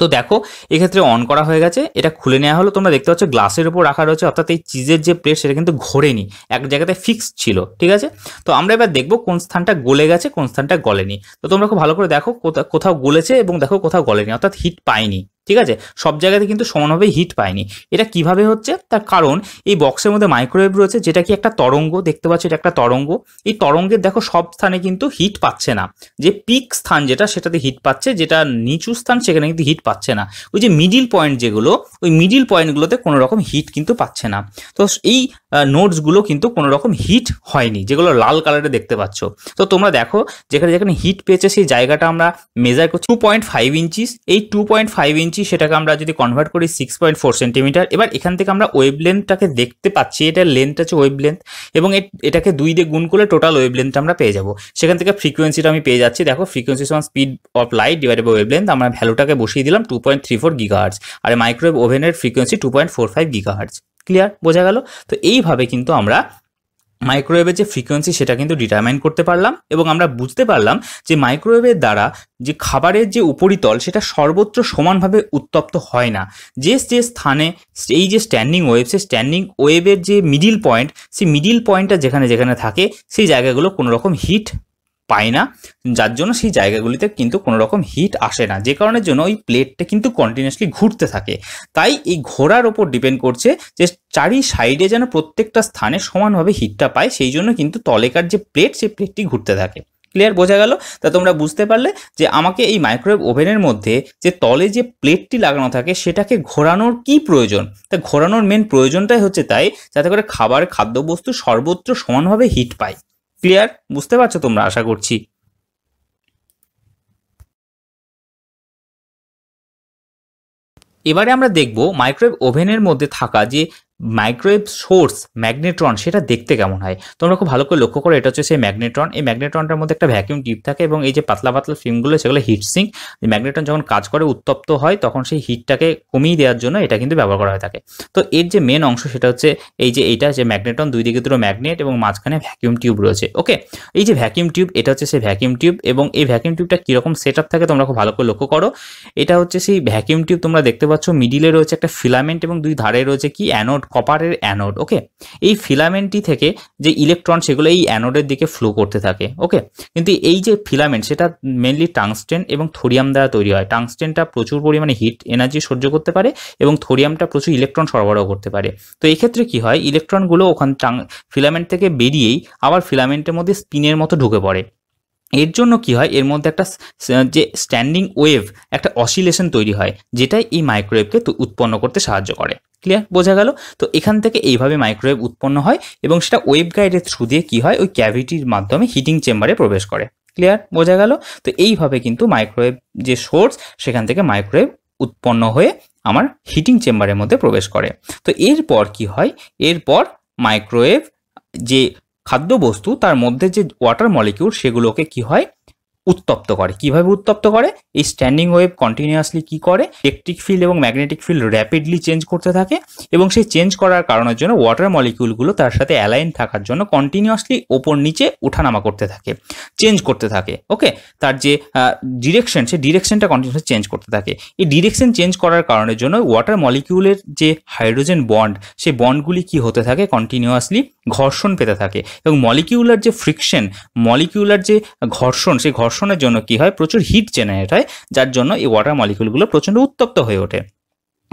তো দেখো এক্ষেত্রে অন করা হয়ে গেছে এটা খুলে নেওয়া হলো তোমরা দেখতে পাচ্ছ গ্লাসের উপর রাখা রয়েছে অর্থাৎ এই চিজের যে প্লেট সেটা কিন্তু ঘোরেনি এক জায়গাতে ফিক্স ছিল ঠিক আছে তো আমরা এবার দেখবো কোন স্থানটা গলে গেছে কোন স্থানটা গলেনি তো তোমরা খুব ভালো করে দেখো কোথাও গলেছে এবং দেখো কোথাও গলেনি অর্থাৎ হিট পায়নি ঠিক আছে সব জায়গাতে কিন্তু সমানভাবে হিট পায়নি এটা কিভাবে হচ্ছে তার কারণ এই বক্সের মধ্যে মাইক্রোওয়েভ রয়েছে যেটা কি একটা তরঙ্গ দেখতে পাচ্ছ এটা একটা তরঙ্গ এই তরঙ্গের দেখো সব স্থানে কিন্তু হিট পাচ্ছে না যে পিক স্থান যেটা সেটাতে হিট পাচ্ছে যেটা নিচু স্থান সেখানে কিন্তু হিট পাচ্ছে না ওই যে মিডিল পয়েন্ট যেগুলো ওই মিডিল পয়েন্টগুলোতে কোনো রকম হিট কিন্তু পাচ্ছে না তো এই নোটসগুলো কিন্তু কোনো রকম হিট হয়নি যেগুলো লাল কালারে দেখতে পাচ্ছ তো তোমরা দেখো যেখানে যেখানে হিট পেয়েছে সেই জায়গাটা আমরা মেজার করছি টু পয়েন্ট ফাইভ ইঞ্চিস এই টু পয়েন্ট ফাইভ ইঞ্চি সেটাকে আমরা যদি কনভার্ট করি সিক্স পয়েন্ট ফোর সেন্টিমিটার এবার এখান থেকে আমরা ওয়েব লেন্থটাকে দেখতে পাচ্ছি এটার লেন্থ আছে ওয়েব লেন্থ এবং এটাকে দুই দিয়ে গুণ করলে টোটাল ওয়েব লেন্থ আমরা পেয়ে যাব সেখান থেকে ফ্রিকোয়েন্সিটা আমি পেয়ে যাচ্ছি দেখো ফ্রিকোয়েন্সি সমান speed of light divided by wave length আমরা ভ্যালুটাকে বসিয়ে দিলাম two point three four gigahertz আর মাইক্রোওয়েভ ওভেনের frequency two point four five gigahertz clear বোঝা গেল তো এইভাবে কিন্তু আমরা মাইক্রোওয়েভের যে ফ্রিকোয়েন্সি সেটা কিন্তু ডিটারমাইন করতে পারলাম এবং আমরা বুঝতে পারলাম যে মাইক্রোওয়েভের দ্বারা যে খাবারের যে উপরিতল সেটা সর্বত্র সমানভাবে উত্তপ্ত হয় না যে যে স্থানে এই যে স্ট্যান্ডিং ওয়েভ সে স্ট্যান্ডিং ওয়েভের যে মিডিল পয়েন্ট সেই মিডিল পয়েন্টটা যেখানে যেখানে থাকে সেই জায়গাগুলো কোনো রকম হিট পায় না যার জন্য সেই জায়গাগুলিতে কিন্তু কোনো রকম হিট আসে না যে কারণের জন্য ওই প্লেটটা কিন্তু কন্টিনিউসলি ঘুরতে থাকে তাই এই ঘোরার ওপর ডিপেন্ড করছে যে চারি সাইডে যেন প্রত্যেকটা স্থানে সমানভাবে হিটটা পায় সেই জন্য কিন্তু তলেকার যে প্লেট সেই প্লেটটি ঘুরতে থাকে ক্লিয়ার বোঝা গেল তা তোমরা বুঝতে পারলে যে আমাকে এই মাইক্রোওয়েভ ওভেনের মধ্যে যে তলে যে প্লেটটি লাগানো থাকে সেটাকে ঘোরানোর কি প্রয়োজন তা ঘোরানোর মেন প্রয়োজনটাই হচ্ছে তাই যাতে করে খাবার খাদ্যবস্তু সর্বত্র সমানভাবে হিট পায় ক্লিয়ার বুঝতে পারছো তোমরা আশা করছি এবারে আমরা দেখব মাইক্রোওয়েভ ওভেনের মধ্যে থাকা যে মাইক্রোওয়েভ সোর্স ম্যাগনেট্রন সেটা দেখতে কেমন হয় তোমরা খুব ভালো করে লক্ষ্য করো এটা হচ্ছে সেই ম্যাগনেট্রন এই ম্যাগনেট্রনটার মধ্যে একটা ভ্যাকিউম টিপ থাকে এবং এই যে পাতলা পাতলা ফিল্মগুলো সেগুলো হিটসিং ম্যাগনেট্রন যখন কাজ করে উত্তপ্ত হয় তখন সেই হিটটাকে কমিয়ে দেওয়ার জন্য এটা কিন্তু ব্যবহার করা হয়ে থাকে তো এর যে মেন অংশ সেটা হচ্ছে এই যে এটা যে ম্যাগনেট্রন দুই দিকে দুটো ম্যাগনেট এবং মাঝখানে ভ্যাকিউম টিউব রয়েছে ওকে এই যে ভ্যাকিউম টিউব এটা হচ্ছে সেই ভ্যাকিউম টিউব এবং এই ভ্যাকিউম টিউবটা কীরকম সেট আপ থাকে তোমরা খুব ভালো করে লক্ষ্য করো এটা হচ্ছে সেই ভ্যাকিউম টিউব তোমরা দেখতে পাচ্ছ মিডিলে রয়েছে একটা ফিলামেন্ট এবং দুই ধারে রয়েছে কি অ্যানোড কপারের অ্যানোড ওকে এই ফিলামেন্টটি থেকে যে ইলেকট্রন সেগুলো এই অ্যানোডের দিকে ফ্লো করতে থাকে ওকে কিন্তু এই যে ফিলামেন্ট সেটা মেনলি টাংস্টেন এবং থোরিয়াম দ্বারা তৈরি হয় টাংস্টেনটা প্রচুর পরিমাণে হিট এনার্জি সহ্য করতে পারে এবং থোরিয়ামটা প্রচুর ইলেকট্রন সরবরাহ করতে পারে তো এক্ষেত্রে কি হয় ইলেকট্রনগুলো ওখান টাং ফিলামেন্ট থেকে বেরিয়েই আবার ফিলামেন্টের মধ্যে স্পিনের মতো ঢুকে পড়ে এর জন্য কি হয় এর মধ্যে একটা যে স্ট্যান্ডিং ওয়েভ একটা অসিলেশন তৈরি হয় যেটাই এই মাইক্রোওয়েভকে উৎপন্ন করতে সাহায্য করে ক্লিয়ার বোঝা গেল তো এখান থেকে এইভাবে মাইক্রোওয়েভ উৎপন্ন হয় এবং সেটা ওয়েব গাইডের থ্রু দিয়ে কী হয় ওই ক্যাভিটির মাধ্যমে হিটিং চেম্বারে প্রবেশ করে ক্লিয়ার বোঝা গেল তো এইভাবে কিন্তু মাইক্রোওয়েভ যে সোর্স সেখান থেকে মাইক্রোওয়েভ উৎপন্ন হয়ে আমার হিটিং চেম্বারের মধ্যে প্রবেশ করে তো এরপর কি হয় এরপর মাইক্রোওয়েভ যে খাদ্যবস্তু তার মধ্যে যে ওয়াটার মলিকিউল সেগুলোকে কি হয় উত্তপ্ত করে কিভাবে উত্তপ্ত করে এই স্ট্যান্ডিং ওয়েভ কন্টিনিউয়াসলি কি করে ইলেকট্রিক ফিল্ড এবং ম্যাগনেটিক ফিল্ড র্যাপিডলি চেঞ্জ করতে থাকে এবং সেই চেঞ্জ করার কারণের জন্য ওয়াটার মলিকিউলগুলো তার সাথে অ্যালাইন থাকার জন্য কন্টিনিউয়াসলি ওপর নিচে ওঠানামা করতে থাকে চেঞ্জ করতে থাকে ওকে তার যে ডিরেকশন সে ডিরেকশনটা কন্টিনিউসলি চেঞ্জ করতে থাকে এই ডিরেকশন চেঞ্জ করার কারণের জন্য ওয়াটার মলিকিউলের যে হাইড্রোজেন বন্ড সেই বন্ডগুলি কি হতে থাকে কন্টিনিউয়াসলি ঘর্ষণ পেতে থাকে এবং মলিকিউলার যে ফ্রিকশন মলিকিউলার যে ঘর্ষণ সেই ঘর্ষণ ঘর্ষণের জন্য কি হয় প্রচুর হিট জেনারেট হয় যার জন্য এই ওয়াটার মলিকুলগুলো প্রচণ্ড উত্তপ্ত হয়ে ওঠে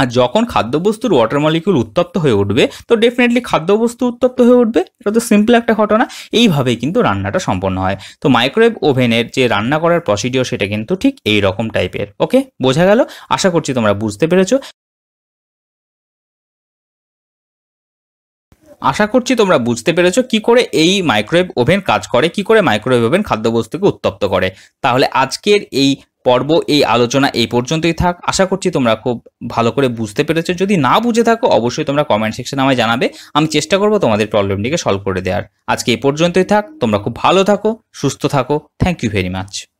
আর যখন খাদ্যবস্তুর ওয়াটার মলিকুল উত্তপ্ত হয়ে উঠবে তো ডেফিনেটলি খাদ্যবস্তু উত্তপ্ত হয়ে উঠবে এটা তো সিম্পল একটা ঘটনা এইভাবেই কিন্তু রান্নাটা সম্পন্ন হয় তো মাইক্রোওয়েভ ওভেনের যে রান্না করার প্রসিডিওর সেটা কিন্তু ঠিক এই রকম টাইপের ওকে বোঝা গেল আশা করছি তোমরা বুঝতে পেরেছো আশা করছি তোমরা বুঝতে পেরেছো কি করে এই মাইক্রোওয়েভ ওভেন কাজ করে কি করে মাইক্রোওয়েভ ওভেন খাদ্যবস্তুকে উত্তপ্ত করে তাহলে আজকের এই পর্ব এই আলোচনা এই পর্যন্তই থাক আশা করছি তোমরা খুব ভালো করে বুঝতে পেরেছো যদি না বুঝে থাকো অবশ্যই তোমরা কমেন্ট সেকশনে আমায় জানাবে আমি চেষ্টা করব তোমাদের প্রবলেমটিকে সলভ করে দেওয়ার আজকে এই পর্যন্তই থাক তোমরা খুব ভালো থাকো সুস্থ থাকো থ্যাংক ইউ ভেরি মাচ